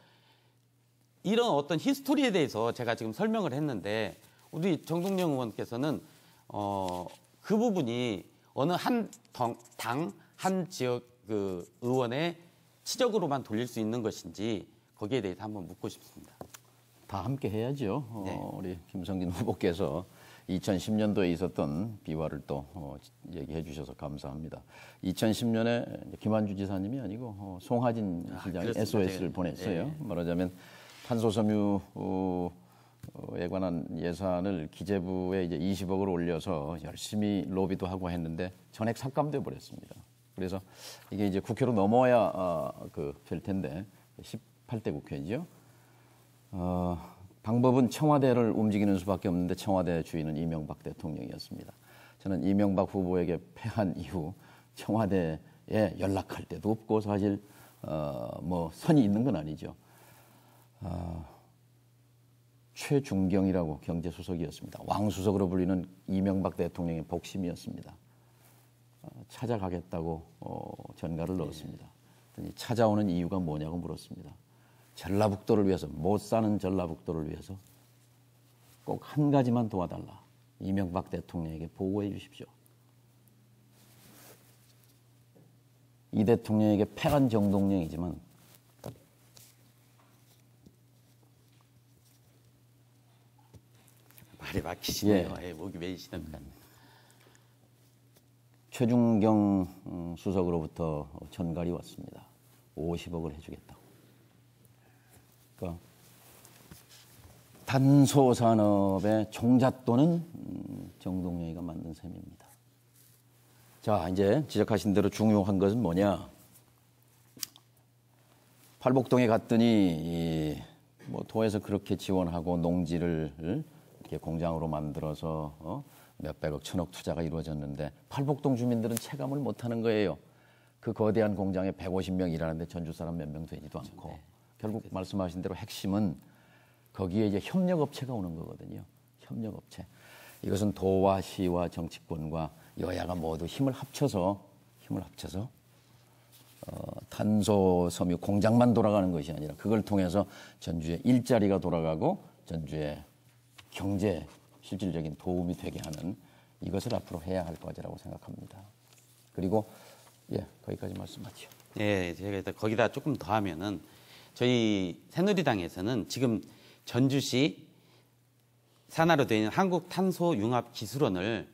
이런 어떤 히스토리에 대해서 제가 지금 설명을 했는데 우리 정동영 의원께서는 어, 그 부분이 어느 한 당, 한 지역 그 의원의 치적으로만 돌릴 수 있는 것인지 거기에 대해서 한번 묻고 싶습니다. 다 함께 해야죠. 어, 네. 우리 김성진 후보께서 2010년도에 있었던 비화를 또 어, 얘기해 주셔서 감사합니다. 2010년에 김한주 지사님이 아니고 어, 송하진 실장이 아, SOS를 네. 보냈어요. 네. 말하자면 탄소섬유에 어, 관한 예산을 기재부에 이제 20억을 올려서 열심히 로비도 하고 했는데 전액 삭감돼 버렸습니다. 그래서 이게 이제 국회로 넘어야 아, 그될 텐데 18대 국회죠. 어, 방법은 청와대를 움직이는 수밖에 없는데 청와대 주인은 이명박 대통령이었습니다. 저는 이명박 후보에게 패한 이후 청와대에 연락할 때도 없고 사실 어, 뭐 선이 있는 건 아니죠. 아, 최중경이라고 경제수석이었습니다. 왕수석으로 불리는 이명박 대통령의 복심이었습니다. 어, 찾아가겠다고 어, 전가를 넣었습니다. 찾아오는 이유가 뭐냐고 물었습니다. 전라북도를 위해서 못 사는 전라북도를 위해서 꼭 한 가지만 도와달라. 이명박 대통령에게 보고해 주십시오. 이 대통령에게 패한 정동령이지만 말이 막히시네요. 예. 목이 메이시던가. 최중경 음, 수석으로부터 전갈이 왔습니다. 50억을 해주겠다고. 그러니까 탄소산업의 종잣돈은 음, 정동영이가 만든 셈입니다. 자, 이제 지적하신 대로 중요한 것은 뭐냐? 팔복동에 갔더니 뭐 도에서 그렇게 지원하고 농지를 이렇게 공장으로 만들어서 어? 몇백억 천억 투자가 이루어졌는데 팔복동 주민들은 체감을 못하는 거예요. 그 거대한 공장에 150명 일하는데 전주 사람 몇 명 되지도 않고 네. 결국 말씀하신 대로 핵심은 거기에 이제 협력업체가 오는 거거든요. 협력업체. 이것은 도와 시와 정치권과 여야가 모두 힘을 합쳐서 힘을 합쳐서 어, 탄소 섬유 공장만 돌아가는 것이 아니라 그걸 통해서 전주의 일자리가 돌아가고 전주의 경제 실질적인 도움이 되게 하는 이것을 앞으로 해야 할 과제라고 생각합니다. 그리고 예 거기까지 말씀하죠. 예 제가 일단 거기다 조금 더하면은 저희 새누리당에서는 지금 전주시 산하로 되어 있는 한국탄소융합기술원을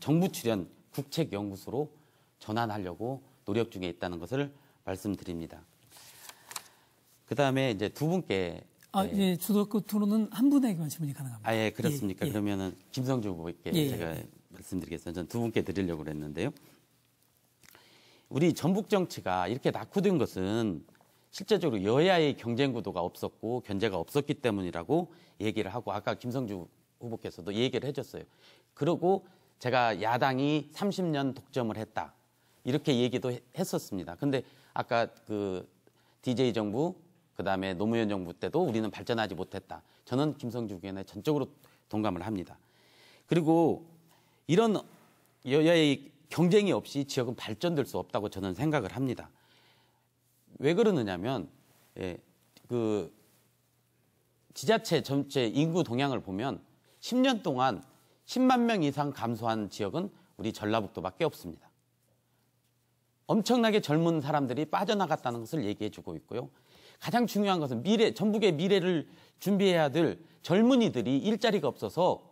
정부 출연 국책연구소로 전환하려고 노력 중에 있다는 것을 말씀드립니다. 그 다음에 이제 두 분께 아, 예, 예 주도권 토론은 한 분에게만 질문이 가능합니다. 아, 예, 그렇습니까? 예, 예. 그러면은 김성주 후보께 예. 제가 말씀드리겠습니다. 전 두 분께 드리려고 그랬는데요. 우리 전북 정치가 이렇게 낙후된 것은 실제적으로 여야의 경쟁 구도가 없었고 견제가 없었기 때문이라고 얘기를 하고 아까 김성주 후보께서도 얘기를 해줬어요. 그리고 제가 야당이 30년 독점을 했다 이렇게 얘기도 했었습니다. 근데 아까 그 DJ 정부 그다음에 노무현 정부 때도 우리는 발전하지 못했다. 저는 김성주 의원에 전적으로 동감을 합니다. 그리고 이런 여야의 경쟁이 없이 지역은 발전될 수 없다고 저는 생각을 합니다. 왜 그러느냐면 예, 그 지자체 전체 인구 동향을 보면 10년 동안 10만 명 이상 감소한 지역은 우리 전라북도밖에 없습니다. 엄청나게 젊은 사람들이 빠져나갔다는 것을 얘기해주고 있고요. 가장 중요한 것은 미래, 전북의 미래를 준비해야 될 젊은이들이 일자리가 없어서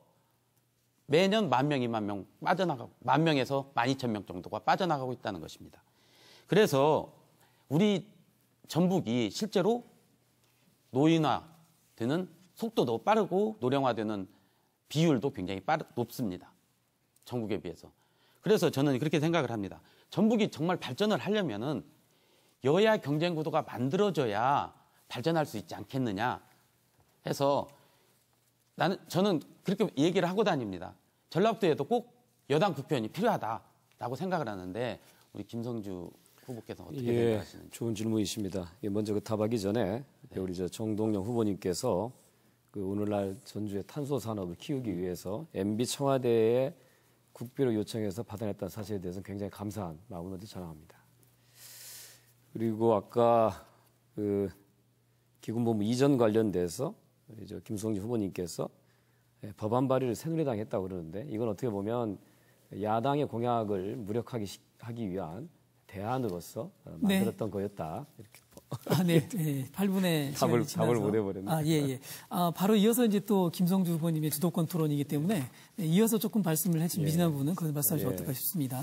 매년 만 명, 이만 명 빠져나가고 만 명에서 만 이천 명 정도가 빠져나가고 있다는 것입니다. 그래서 우리 전북이 실제로 노인화되는 속도도 빠르고 노령화되는 비율도 굉장히 빠르, 높습니다. 전국에 비해서. 그래서 저는 그렇게 생각을 합니다. 전북이 정말 발전을 하려면은 여야 경쟁 구도가 만들어져야 발전할 수 있지 않겠느냐 해서 나는 저는 그렇게 얘기를 하고 다닙니다. 전라북도에도 꼭 여당 국회의원이 필요하다라고 생각을 하는데 우리 김성주 후보께서 어떻게 예, 생각하시는지 좋은 질문이십니다. 예, 먼저 그 타박이 전에 네. 우리 저 정동영 후보님께서 그 오늘날 전주의 탄소 산업을 키우기 음. 위해서 MB 청와대에 국비로 요청해서 받아냈다는 사실에 대해서는 굉장히 감사한 마음으로 전화합니다. 그리고 아까 그 기군본부 이전 관련돼서 이제 김성주 후보님께서 예, 법안 발의를 새누리당 했다고 그러는데 이건 어떻게 보면 야당의 공약을 무력하기 하기 위한 대안으로서 어, 네. 만들었던 네. 거였다. 이렇게. 뭐 아, 네. 네. 8분의 예, 답을, 답을 못 해버렸네. 아, 예, 예. 아, 바로 이어서 이제 또 김성주 후보님의 주도권 토론이기 때문에 네, 이어서 조금 말씀을 해주신 예. 미진한 부분은 그걸 말씀하시면 예. 어떨까 싶습니다.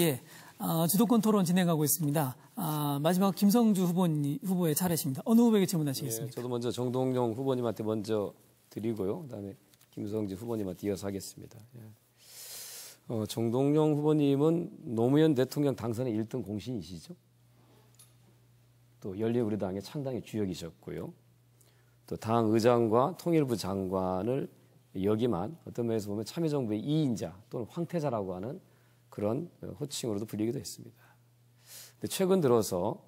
예. 어, 주도권 토론 진행하고 있습니다. 아, 마지막 김성주 후보님, 후보의 차례십니다 어느 후보에게 질문하시겠습니까? 네, 저도 먼저 정동용 후보님한테 먼저 드리고요. 그다음에 김성주 후보님한테 이어서 하겠습니다. 예. 어, 정동용 후보님은 노무현 대통령 당선의 1등 공신이시죠. 또 열린우리당의 창당의 주역이셨고요. 또 당 의장과 통일부 장관을 여기만 어떤 면에서 보면 참여정부의 2인자 또는 황태자라고 하는 그런 어, 호칭으로도 불리기도 했습니다. 최근 들어서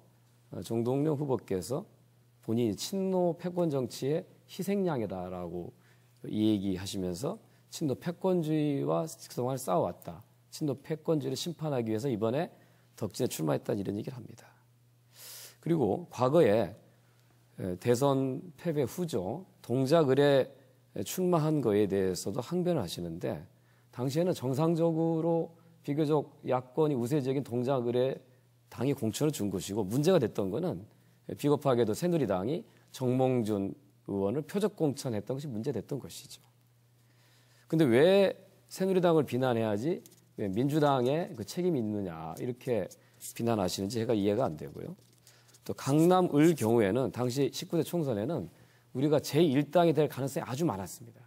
어, 정동영 후보께서 본인이 친노 패권 정치의 희생양이다라고 얘기하시면서 친노 패권주의와 그동안 싸워왔다. 친노 패권주의를 심판하기 위해서 이번에 덕진에 출마했다는 이런 얘기를 합니다. 그리고 과거에 대선 패배 후죠. 동작을에 출마한 거에 대해서도 항변을 하시는데 당시에는 정상적으로 비교적 야권이 우세적인 동작을에 당이 공천을 준 것이고 문제가 됐던 거는 비겁하게도 새누리당이 정몽준 의원을 표적 공천했던 것이 문제됐던 것이죠. 근데 왜 새누리당을 비난해야지 왜민주당의그 책임이 있느냐 이렇게 비난하시는지 제가 이해가 안 되고요. 또 강남을 경우에는 당시 19대 총선에는 우리가 제1당이 될 가능성이 아주 많았습니다.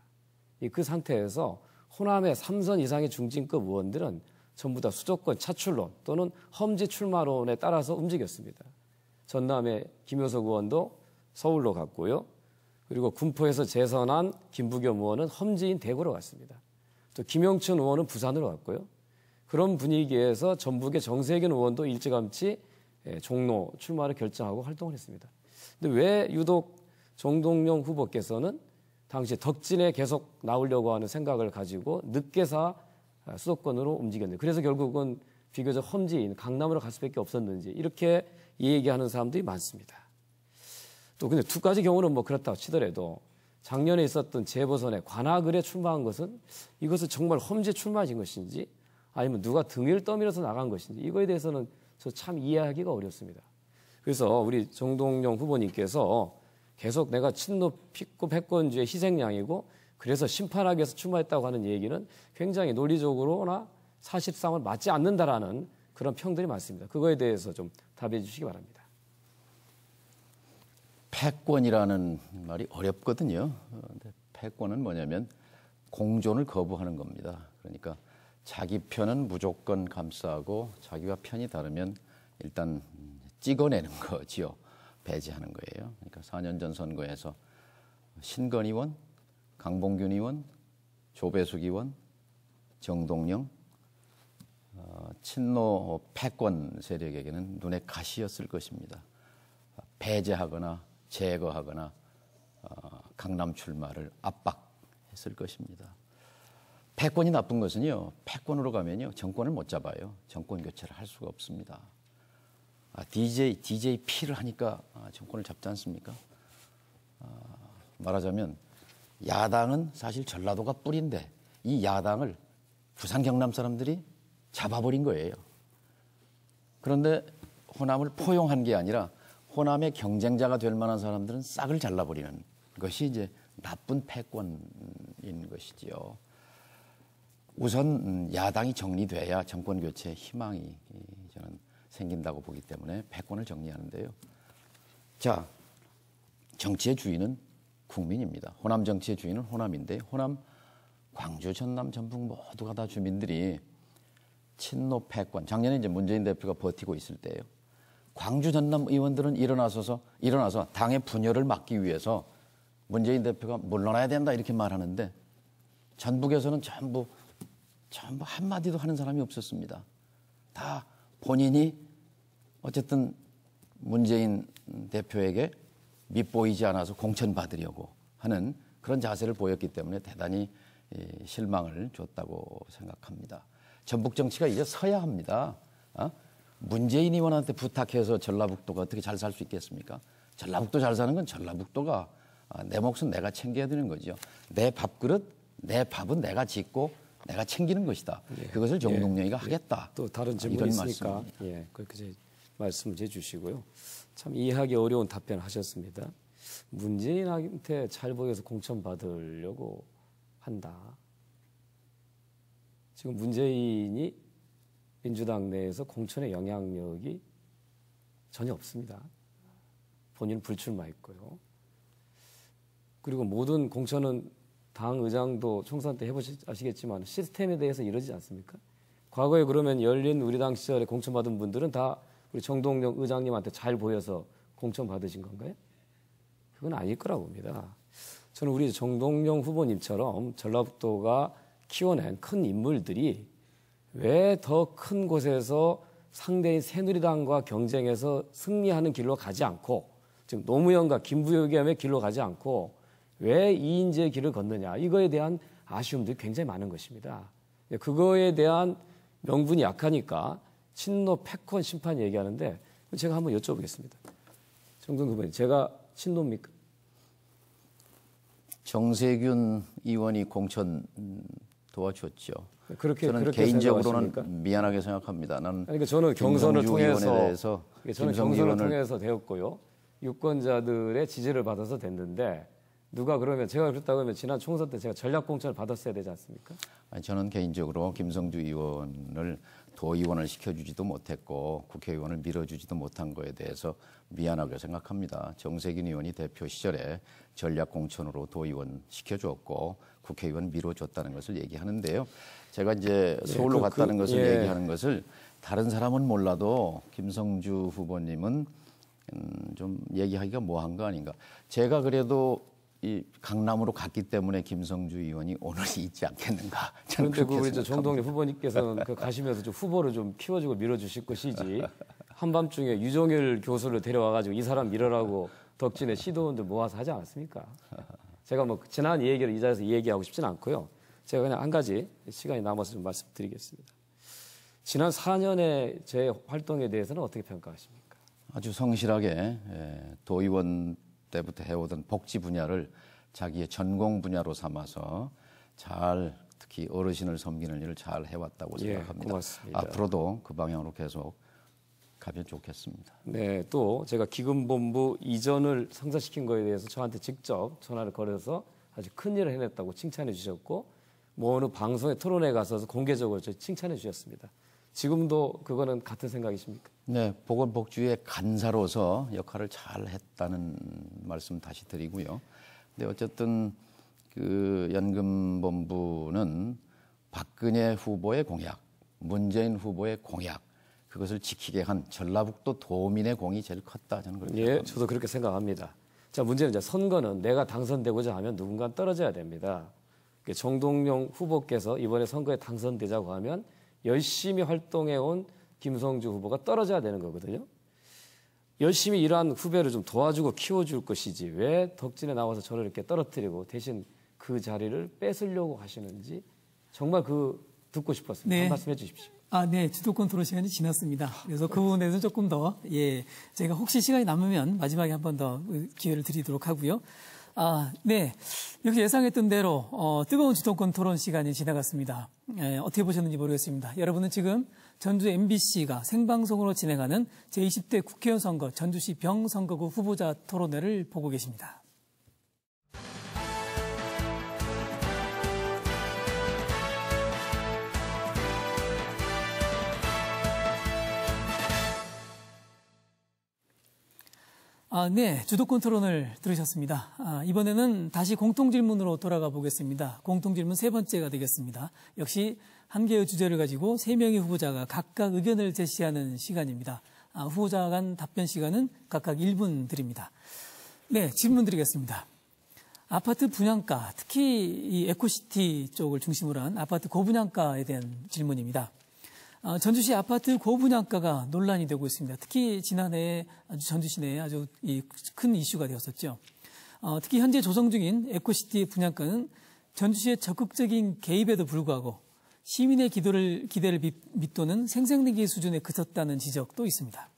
그 상태에서 호남의 3선 이상의 중진급 의원들은 전부 다 수도권 차출론 또는 험지 출마론에 따라서 움직였습니다. 전남의 김효석 의원도 서울로 갔고요. 그리고 군포에서 재선한 김부겸 의원은 험지인 대구로 갔습니다. 또 김영춘 의원은 부산으로 갔고요. 그런 분위기에서 전북의 정세균 의원도 일찌감치 예, 종로 출마를 결정하고 활동을 했습니다. 근데 왜 유독 정동영 후보께서는 당시 덕진에 계속 나오려고 하는 생각을 가지고 늦게사 아, 수도권으로 움직였는데 그래서 결국은 비교적 험지인 강남으로 갈 수밖에 없었는지 이렇게 얘기하는 사람들이 많습니다. 또 근데 두 가지 경우는 뭐 그렇다고 치더라도 작년에 있었던 재보선에 관악을에 출마한 것은 이것은 정말 험지에 출마하신 것인지 아니면 누가 등을 떠밀어서 나간 것인지 이거에 대해서는 저 참 이해하기가 어렵습니다. 그래서 우리 정동영 후보님께서 계속 내가 친노 피고 패권주의 희생양이고 그래서 심판하기 위해서 출마했다고 하는 얘기는 굉장히 논리적으로나 사실상을 맞지 않는다라는 그런 평들이 많습니다. 그거에 대해서 좀 답해 주시기 바랍니다. 패권이라는 말이 어렵거든요. 패권은 뭐냐면 공존을 거부하는 겁니다. 그러니까 자기 편은 무조건 감싸고 자기와 편이 다르면 일단 찍어내는 거지요. 배제하는 거예요. 그러니까 4년 전 선거에서 신건의원 강봉균 의원, 조배숙 의원, 정동영, 어, 친노 패권 세력에게는 눈에 가시였을 것입니다. 배제하거나 제거하거나 어, 강남 출마를 압박했을 것입니다. 패권이 나쁜 것은요, 패권으로 가면요, 정권을 못 잡아요. 정권 교체를 할 수가 없습니다. 아, DJ, DJP를 하니까 아, 정권을 잡지 않습니까? 아, 말하자면 야당은 사실 전라도가 뿌린데 이 야당을 부산 경남 사람들이 잡아버린 거예요. 그런데 호남을 포용한 게 아니라 호남의 경쟁자가 될 만한 사람들은 싹을 잘라버리는 것이 이제 나쁜 패권인 것이지요. 우선 음, 야당이 정리돼야 정권 교체의 희망이 저는 생긴다고 보기 때문에 패권을 정리하는데요. 자, 정치의 주인은 국민입니다. 호남 정치의 주인은 호남인데 호남 광주, 전남, 전북 모두가 다 주민들이 친노 패권 작년에 이제 문재인 대표가 버티고 있을 때예요. 광주 전남 의원들은 일어나서서 일어나서 당의 분열을 막기 위해서 문재인 대표가 물러나야 된다 이렇게 말하는데 전북에서는 전부 전부 한 마디도 하는 사람이 없었습니다. 다 본인이 어쨌든 문재인 대표에게 밑보이지 않아서 공천받으려고 하는 그런 자세를 보였기 때문에 대단히 실망을 줬다고 생각합니다. 전북 정치가 이제 서야 합니다. 어? 문재인 의원한테 부탁해서 전라북도가 어떻게 잘 살 수 있겠습니까? 전라북도 잘 사는 건 전라북도가 아, 내 몫은 내가 챙겨야 되는 거죠. 내 밥그릇, 내 밥은 내가 짓고 내가 챙기는 것이다. 예. 그것을 정동영이가 예. 예. 하겠다. 또 다른 아, 질문이 있으니까 예. 그렇게 말씀을 해주시고요. 참 이해하기 어려운 답변을 하셨습니다. 문재인한테 잘 보여서 공천받으려고 한다. 지금 문재인이 민주당 내에서 공천의 영향력이 전혀 없습니다. 본인 은 불출마했고요. 그리고 모든 공천은 당 의장도 총선 때 해보시겠지만 시스템에 대해서 이러지 않습니까? 과거에 그러면 열린 우리당 시절에 공천받은 분들은 다 우리 정동영 의장님한테 잘 보여서 공천 받으신 건가요? 그건 아닐 거라고 봅니다. 저는 우리 정동영 후보님처럼 전라북도가 키워낸 큰 인물들이 왜 더 큰 곳에서 상대인 새누리당과 경쟁해서 승리하는 길로 가지 않고 지금 노무현과 김부겸의 길로 가지 않고 왜 이인재의 길을 걷느냐 이거에 대한 아쉬움들이 굉장히 많은 것입니다. 그거에 대한 명분이 약하니까 친노 패권 심판 얘기하는데 제가 한번 여쭤보겠습니다. 정동근 의 제가 친노입니까? 정세균 의원이 공천 도와줬죠. 네, 그렇게 저는 그렇게 개인적으로는 생각하십니까? 미안하게 생각합니다. 나는 그러니까 저는 경선을 통해서 대해서 저는 경선을 통해서 되었고요. 유권자들의 지지를 받아서 됐는데 누가 그러면 제가 그렇다고 하면 지난 총선 때 제가 전략공천을 받았어야 되지 않습니까? 아니, 저는 개인적으로 김성주 의원을 도의원을 시켜주지도 못했고 국회의원을 밀어주지도 못한 거에 대해서 미안하게 생각합니다. 정세균 의원이 대표 시절에 전략공천으로 도의원 시켜줬고 국회의원 밀어줬다는 것을 얘기하는데요. 제가 이제 네, 서울로 예, 그, 갔다는 그, 것을 예. 얘기하는 것을 다른 사람은 몰라도 김성주 후보님은 음, 좀 얘기하기가 뭐한 거 아닌가. 제가 그래도 이 강남으로 갔기 때문에 김성주 의원이 오늘 있지 않겠는가. 그런데 그 우리 정동희 후보님께서는 그 가시면서 좀 후보를 좀 키워주고 밀어주실 것이지 한밤중에 유종일 교수를 데려와가지고 이 사람 밀어라고 덕진의 시도원들 모아서 하지 않았습니까? 제가 뭐 지난 얘기를 이 자리에서 얘기하고 싶진 않고요. 제가 그냥 한 가지 시간이 남아서 좀 말씀드리겠습니다. 지난 4년의 제 활동에 대해서는 어떻게 평가하십니까? 아주 성실하게 예, 도의원 때부터 해오던 복지 분야를 자기의 전공 분야로 삼아서 잘 특히 어르신을 섬기는 일을 잘 해왔다고 예, 생각합니다. 예, 고맙습니다. 앞으로도 그 방향으로 계속 가면 좋겠습니다. 네, 또 제가 기금본부 이전을 성사시킨 거에 대해서 저한테 직접 전화를 걸어서 아주 큰 일을 해냈다고 칭찬해 주셨고 뭐 어느 방송에 토론회 가서 공개적으로 칭찬해 주셨습니다. 지금도 그거는 같은 생각이십니까? 네, 보건복지의 간사로서 역할을 잘 했다는 말씀 다시 드리고요. 근데 어쨌든 그 연금본부는 박근혜 후보의 공약, 문재인 후보의 공약 그것을 지키게 한 전라북도 도민의 공이 제일 컸다 저는 그렇게 예, 생각합니다. 저도 그렇게 생각합니다. 자, 문제는 이제 선거는 내가 당선되고자 하면 누군가 떨어져야 됩니다. 정동영 후보께서 이번에 선거에 당선되자고 하면 열심히 활동해 온 김성주 후보가 떨어져야 되는 거거든요. 열심히 일한 후배를 좀 도와주고 키워줄 것이지 왜 덕진에 나와서 저를 이렇게 떨어뜨리고 대신 그 자리를 뺏으려고 하시는지 정말 그 듣고 싶었습니다. 네. 한 말씀 해주십시오. 아, 네. 주도권 토론 시간이 지났습니다. 그래서 그부분에서 조금 더, 예. 제가 혹시 시간이 남으면 마지막에 한 번 더 기회를 드리도록 하고요. 아, 네. 이렇게 예상했던 대로 어, 뜨거운 주도권 토론 시간이 지나갔습니다. 에, 예, 어떻게 보셨는지 모르겠습니다. 여러분은 지금 전주 MBC가 생방송으로 진행하는 제20대 국회의원 선거 전주시 병선거구 후보자 토론회를 보고 계십니다. 아, 네, 주도 권토론을 들으셨습니다. 아, 이번에는 다시 공통질문으로 돌아가 보겠습니다. 공통질문 세 번째가 되겠습니다. 역시 한 개의 주제를 가지고 세 명의 후보자가 각각 의견을 제시하는 시간입니다. 아, 후보자 간 답변 시간은 각각 1분 드립니다. 네, 질문 드리겠습니다. 아파트 분양가, 특히 이 에코시티 쪽을 중심으로 한 아파트 고분양가에 대한 질문입니다. 어, 전주시 아파트 고분양가가 논란이 되고 있습니다. 특히 지난해 아주 전주시 내에 아주 큰 이슈가 되었었죠. 어, 특히 현재 조성 중인 에코시티 분양가는 전주시의 적극적인 개입에도 불구하고 시민의 기도를, 기대를 밑도는 생생내기 수준에 그쳤다는 지적도 있습니다.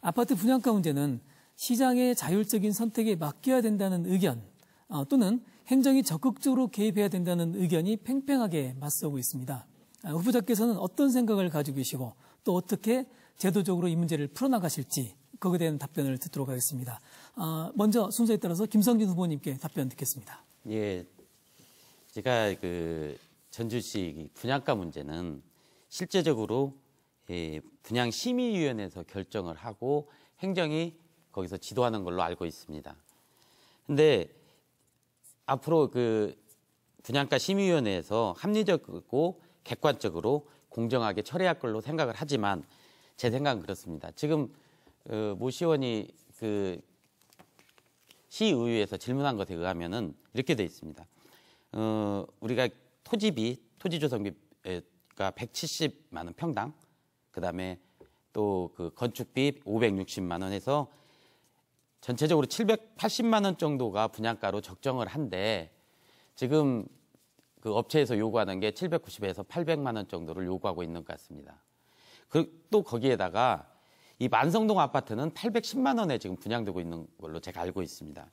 아파트 분양가 문제는 시장의 자율적인 선택에 맡겨야 된다는 의견 어, 또는 행정이 적극적으로 개입해야 된다는 의견이 팽팽하게 맞서고 있습니다. 아, 후보자께서는 어떤 생각을 가지고 계시고 또 어떻게 제도적으로 이 문제를 풀어나가실지 거기에 대한 답변을 듣도록 하겠습니다. 아, 먼저 순서에 따라서 김성진 후보님께 답변 듣겠습니다. 예, 제가 그 전주시 분양가 문제는 실제적으로 예, 분양 심의위원회에서 결정을 하고 행정이 거기서 지도하는 걸로 알고 있습니다. 그런데 앞으로 그 분양가 심의위원회에서 합리적이고 객관적으로 공정하게 처리할 걸로 생각을 하지만 제 생각은 그렇습니다. 지금 어, 모 시원이 그 시의회에서 질문한 것에 의하면은 이렇게 돼 있습니다. 어, 우리가 토지비, 토지조성비가 170만 원 평당, 그다음에 또 그 건축비 560만 원에서 전체적으로 780만 원 정도가 분양가로 적정을 한데 지금 그 업체에서 요구하는 게 790에서 800만 원 정도를 요구하고 있는 것 같습니다. 그, 또 거기에다가 이 만성동 아파트는 810만 원에 지금 분양되고 있는 걸로 제가 알고 있습니다.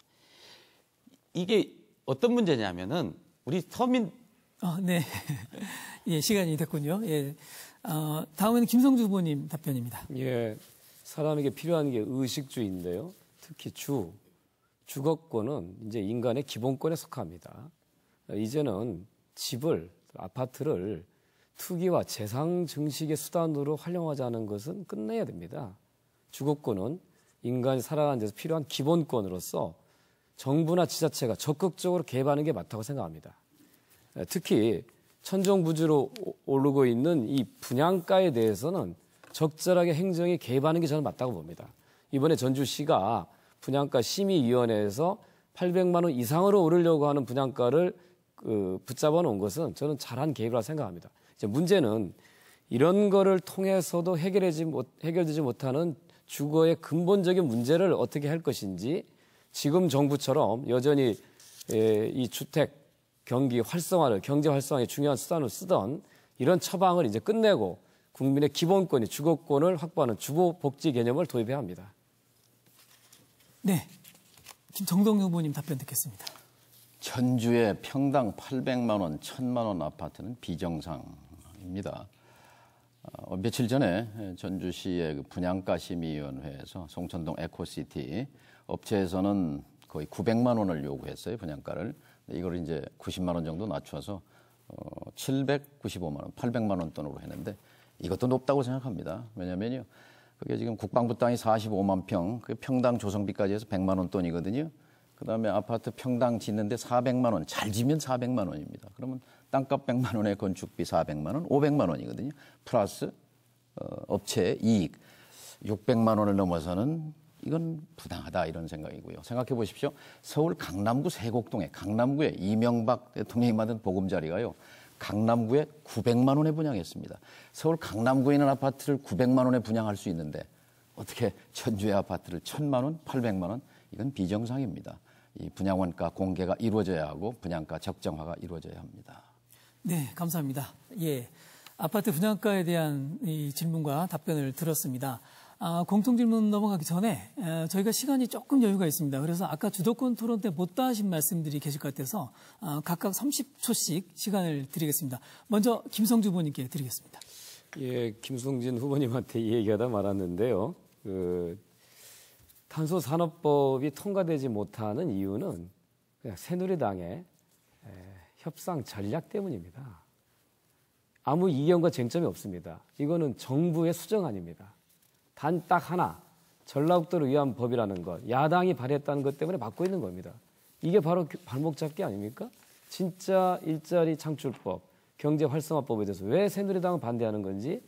이게 어떤 문제냐면은 우리 서민 어, 네. 예, 시간이 됐군요. 예. 어, 다음에는 김성주 후보님 답변입니다. 예. 사람에게 필요한 게 의식주인데요. 특히 주, 주거권은 이제 인간의 기본권에 속합니다. 이제는 집을 아파트를 투기와 재상 증식의 수단으로 활용하자는 것은 끝내야 됩니다. 주거권은 인간이 살아가는 데서 필요한 기본권으로서 정부나 지자체가 적극적으로 개입하는 게 맞다고 생각합니다. 예, 특히 천정부지로 오르고 있는 이 분양가에 대해서는 적절하게 행정이 개입하는 게 저는 맞다고 봅니다. 이번에 전주시가 분양가 심의위원회에서 800만 원 이상으로 오르려고 하는 분양가를 그 붙잡아 놓은 것은 저는 잘한 계획이라 생각합니다. 이제 문제는 이런 거를 통해서도 해결되지, 못, 해결되지 못하는 주거의 근본적인 문제를 어떻게 할 것인지 지금 정부처럼 여전히 에, 이 주택 경기 활성화를 경제 활성화에 중요한 수단으로 쓰던 이런 처방을 이제 끝내고 국민의 기본권이 주거권을 확보하는 주거 복지 개념을 도입해야 합니다. 네. 김정동 후보님 답변 듣겠습니다. 전주의 평당 800만 원, 1000만 원 아파트는 비정상입니다. 어, 며칠 전에 예, 전주시의 그 분양가 심의위원회에서 송천동 에코시티 업체에서는 거의 900만 원을 요구했어요 분양가를. 이걸 이제 90만 원 정도 낮춰서 어, 795만 원, 800만 원 돈으로 했는데 이것도 높다고 생각합니다. 왜냐면요, 그게 지금 국방부 땅이 45만 평, 그 평당 조성비까지 해서 100만 원 돈이거든요. 그다음에 아파트 평당 짓는데 400만 원, 잘 지면 400만 원입니다. 그러면 땅값 100만 원에 건축비 400만 원, 500만 원이거든요. 플러스 어, 업체 이익 600만 원을 넘어서는 이건 부당하다 이런 생각이고요. 생각해 보십시오. 서울 강남구 세곡동에 강남구에 이명박 대통령이 만든 보금자리가요. 강남구에 900만 원에 분양했습니다. 서울 강남구에 있는 아파트를 900만 원에 분양할 수 있는데 어떻게 천주의 아파트를 1000만 원, 800만 원 이건 비정상입니다. 이 분양원가 공개가 이루어져야 하고 분양가 적정화가 이루어져야 합니다. 네, 감사합니다. 예. 아파트 분양가에 대한 질문과 답변을 들었습니다. 아, 공통 질문 넘어가기 전에 에, 저희가 시간이 조금 여유가 있습니다. 그래서 아까 주도권 토론 때 못다 하신 말씀들이 계실 것 같아서 아, 각각 30초씩 시간을 드리겠습니다. 먼저 김성주 후보님께 드리겠습니다. 예, 김성진 후보님한테 얘기하다 말았는데요. 그 탄소 산업법이 통과되지 못하는 이유는 그냥 새누리당의 협상 전략 때문입니다. 아무 이견과 쟁점이 없습니다. 이거는 정부의 수정안입니다. 단 딱 하나 전라북도를 위한 법이라는 것 야당이 발의했다는 것 때문에 막고 있는 겁니다. 이게 바로 발목 잡기 아닙니까? 진짜 일자리 창출법, 경제 활성화법에 대해서 왜 새누리당은 반대하는 건지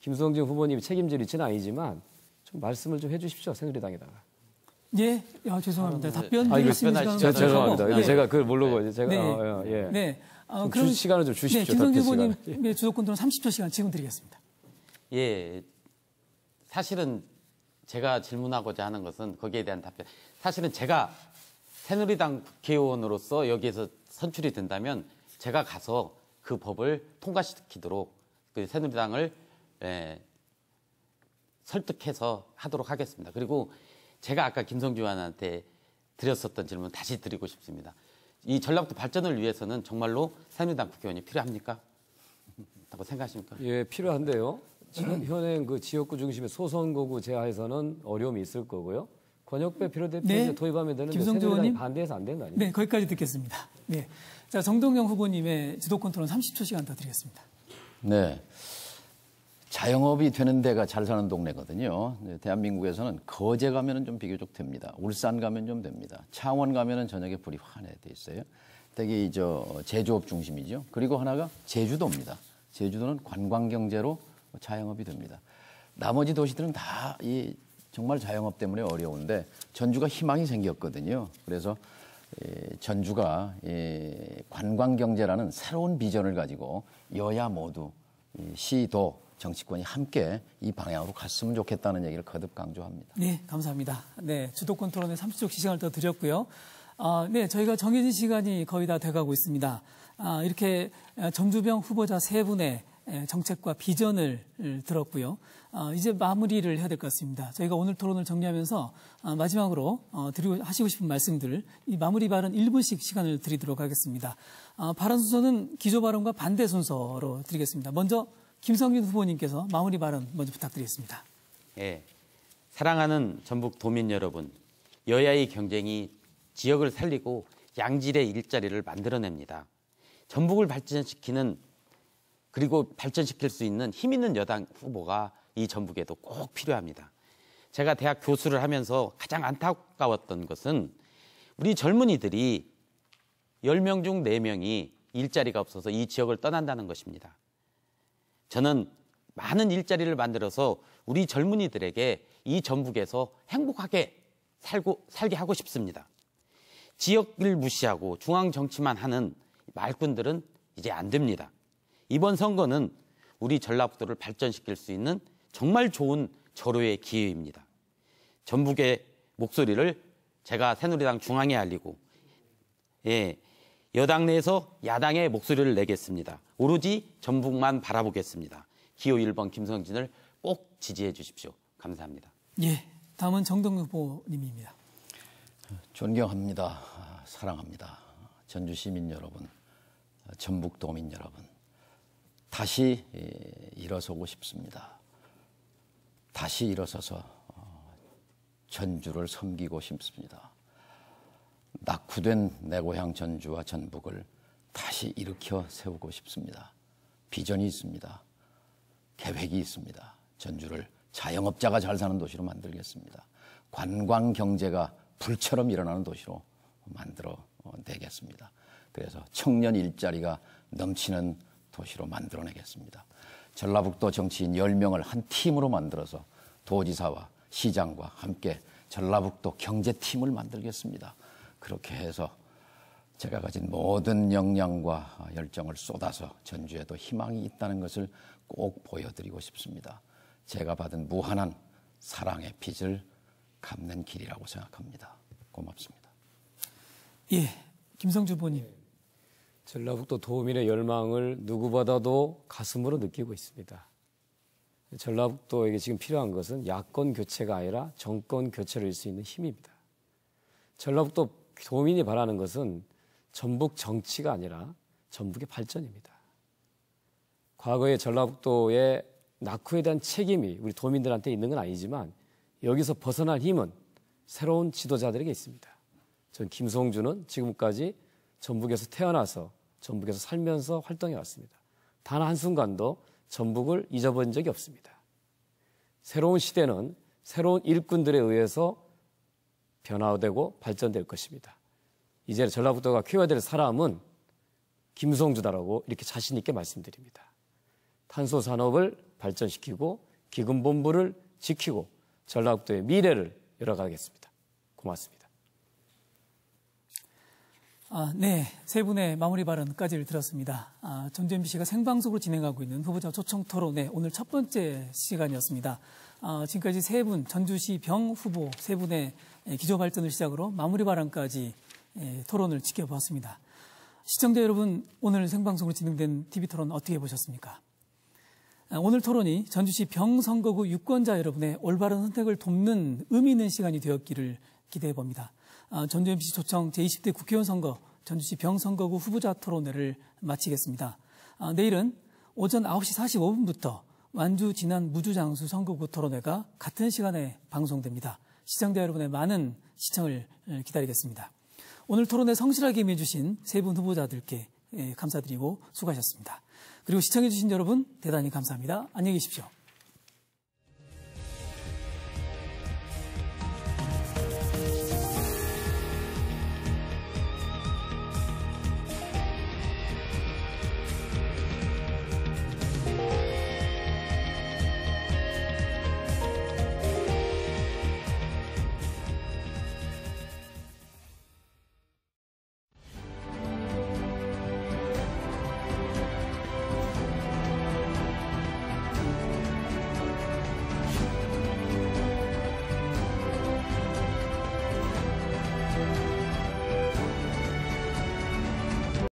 김성진 후보님이 책임질 위치는 아니지만 좀 말씀을 좀 해주십시오 새누리당에다가. 예, 아, 죄송합니다. 아, 네. 답변 드릴 수 있는 시간 죄송합니다. 네. 제가 그걸 모르고 네. 제가 네. 어, 어, 예. 네. 아, 좀 그럼, 주, 시간을 좀 주십시오. 네, 김성규 후보님의 주도권 돈은 30초 시간 지금 드리겠습니다. 예, 사실은 제가 질문하고자 하는 것은 거기에 대한 답변. 사실은 제가 새누리당 국회의원으로서 여기에서 선출이 된다면 제가 가서 그 법을 통과시키도록 그 새누리당을 예, 설득해서 하도록 하겠습니다. 그리고 제가 아까 김성주 의원한테 드렸었던 질문 다시 드리고 싶습니다. 이 전라북도 발전을 위해서는 정말로 새누리당 국회의원이 필요합니까? 라고 생각하십니까? 예, 필요한데요. 지금 현행 그 지역구 중심의 소선거구 제하에서는 어려움이 있을 거고요. 권역배 비례대표 네. 도입하면 되는데 김성주 의원이 반대해서 안 되는 거 아니에요? 네, 거기까지 듣겠습니다. 네. 자, 정동영 후보님의 지도권 토론 30초 시간 더 드리겠습니다. 네. 자영업이 되는 데가 잘 사는 동네거든요. 대한민국에서는 거제 가면은 좀 비교적 됩니다. 울산 가면 좀 됩니다. 창원 가면은 저녁에 불이 환해 돼 있어요. 되게 이저 제조업 중심이죠. 그리고 하나가 제주도입니다. 제주도는 관광 경제로 자영업이 됩니다. 나머지 도시들은 다 이 정말 자영업 때문에 어려운데 전주가 희망이 생겼거든요. 그래서 전주가 관광 경제라는 새로운 비전을 가지고 여야 모두 시도 정치권이 함께 이 방향으로 갔으면 좋겠다는 얘기를 거듭 강조합니다. 네, 감사합니다. 네, 주도권 토론에 30초 시간을 더 드렸고요. 아, 네, 저희가 정해진 시간이 거의 다 돼가고 있습니다. 아, 이렇게 아, 정주병 후보자 세 분의 정책과 비전을 들었고요. 아, 이제 마무리를 해야 될 것 같습니다. 저희가 오늘 토론을 정리하면서 아, 마지막으로 어, 드리고 하시고 싶은 말씀들, 이 마무리 발언 1분씩 시간을 드리도록 하겠습니다. 아, 발언 순서는 기조 발언과 반대 순서로 드리겠습니다. 먼저 김성균 후보님께서 마무리 발언 먼저 부탁드리겠습니다. 예, 사랑하는 전북 도민 여러분, 여야의 경쟁이 지역을 살리고 양질의 일자리를 만들어냅니다. 전북을 발전시키는 그리고 발전시킬 수 있는 힘 있는 여당 후보가 이 전북에도 꼭 필요합니다. 제가 대학 교수를 하면서 가장 안타까웠던 것은 우리 젊은이들이 10명 중 4명이 일자리가 없어서 이 지역을 떠난다는 것입니다. 저는 많은 일자리를 만들어서 우리 젊은이들에게 이 전북에서 행복하게 살고 살게 하고 싶습니다. 지역을 무시하고 중앙 정치만 하는 말꾼들은 이제 안 됩니다. 이번 선거는 우리 전라북도를 발전시킬 수 있는 정말 좋은 절호의 기회입니다. 전북의 목소리를 제가 새누리당 중앙에 알리고 예, 여당 내에서 야당의 목소리를 내겠습니다. 오로지 전북만 바라보겠습니다. 기호 1번 김성진을 꼭 지지해 주십시오. 감사합니다. 예, 다음은 정동근 후보님입니다. 존경합니다. 사랑합니다. 전주 시민 여러분, 전북 도민 여러분, 다시 예, 일어서고 싶습니다. 다시 일어서서 어, 전주를 섬기고 싶습니다. 낙후된 내 고향 전주와 전북을 다시 일으켜 세우고 싶습니다. 비전이 있습니다. 계획이 있습니다. 전주를 자영업자가 잘 사는 도시로 만들겠습니다. 관광 경제가 불처럼 일어나는 도시로 만들어 내겠습니다. 그래서 청년 일자리가 넘치는 도시로 만들어내겠습니다. 전라북도 정치인 10명을 한 팀으로 만들어서 도지사와 시장과 함께 전라북도 경제팀을 만들겠습니다. 그렇게 해서 제가 가진 모든 역량과 열정을 쏟아서 전주에도 희망이 있다는 것을 꼭 보여드리고 싶습니다. 제가 받은 무한한 사랑의 빚을 갚는 길이라고 생각합니다. 고맙습니다. 예, 김성주 보님. 네. 전라북도 도민의 열망을 누구보다도 가슴으로 느끼고 있습니다. 전라북도에게 지금 필요한 것은 야권 교체가 아니라 정권 교체를 수 있는 힘입니다. 전라북도 도민이 바라는 것은 전북 정치가 아니라 전북의 발전입니다. 과거에 전라북도의 낙후에 대한 책임이 우리 도민들한테 있는 건 아니지만 여기서 벗어날 힘은 새로운 지도자들에게 있습니다. 전김성준은 지금까지 전북에서 태어나서 전북에서 살면서 활동해 왔습니다. 단 한순간도 전북을 잊어본 적이 없습니다. 새로운 시대는 새로운 일꾼들에 의해서 변화되고 발전될 것입니다. 이제 전라북도가 키워야 될 사람은 김성주다라고 이렇게 자신 있게 말씀드립니다. 탄소 산업을 발전시키고 기금 본부를 지키고 전라북도의 미래를 열어가겠습니다. 고맙습니다. 아, 네. 세 분의 마무리 발언까지를 들었습니다. 아, 전재민 씨가 생방송으로 진행하고 있는 후보자 초청 토론의 네, 오늘 첫 번째 시간이었습니다. 아, 지금까지 세 분, 전주시 병 후보 세 분의 예, 기조 발전을 시작으로 마무리 발언까지 예, 토론을 지켜보았습니다. 시청자 여러분, 오늘 생방송으로 진행된 TV 토론 어떻게 보셨습니까? 아, 오늘 토론이 전주시 병선거구 유권자 여러분의 올바른 선택을 돕는 의미 있는 시간이 되었기를 기대해 봅니다. 아, 전주 MC 초청 제20대 국회의원 선거 전주시 병선거구 후보자 토론회를 마치겠습니다. 아, 내일은 오전 9시 45분부터 완주 진안 무주장수 선거구 토론회가 같은 시간에 방송됩니다. 시청자 여러분의 많은 시청을 예, 기다리겠습니다. 오늘 토론에 성실하게 임해주신 세 분 후보자들께 예, 감사드리고 수고하셨습니다. 그리고 시청해주신 여러분 대단히 감사합니다. 안녕히 계십시오.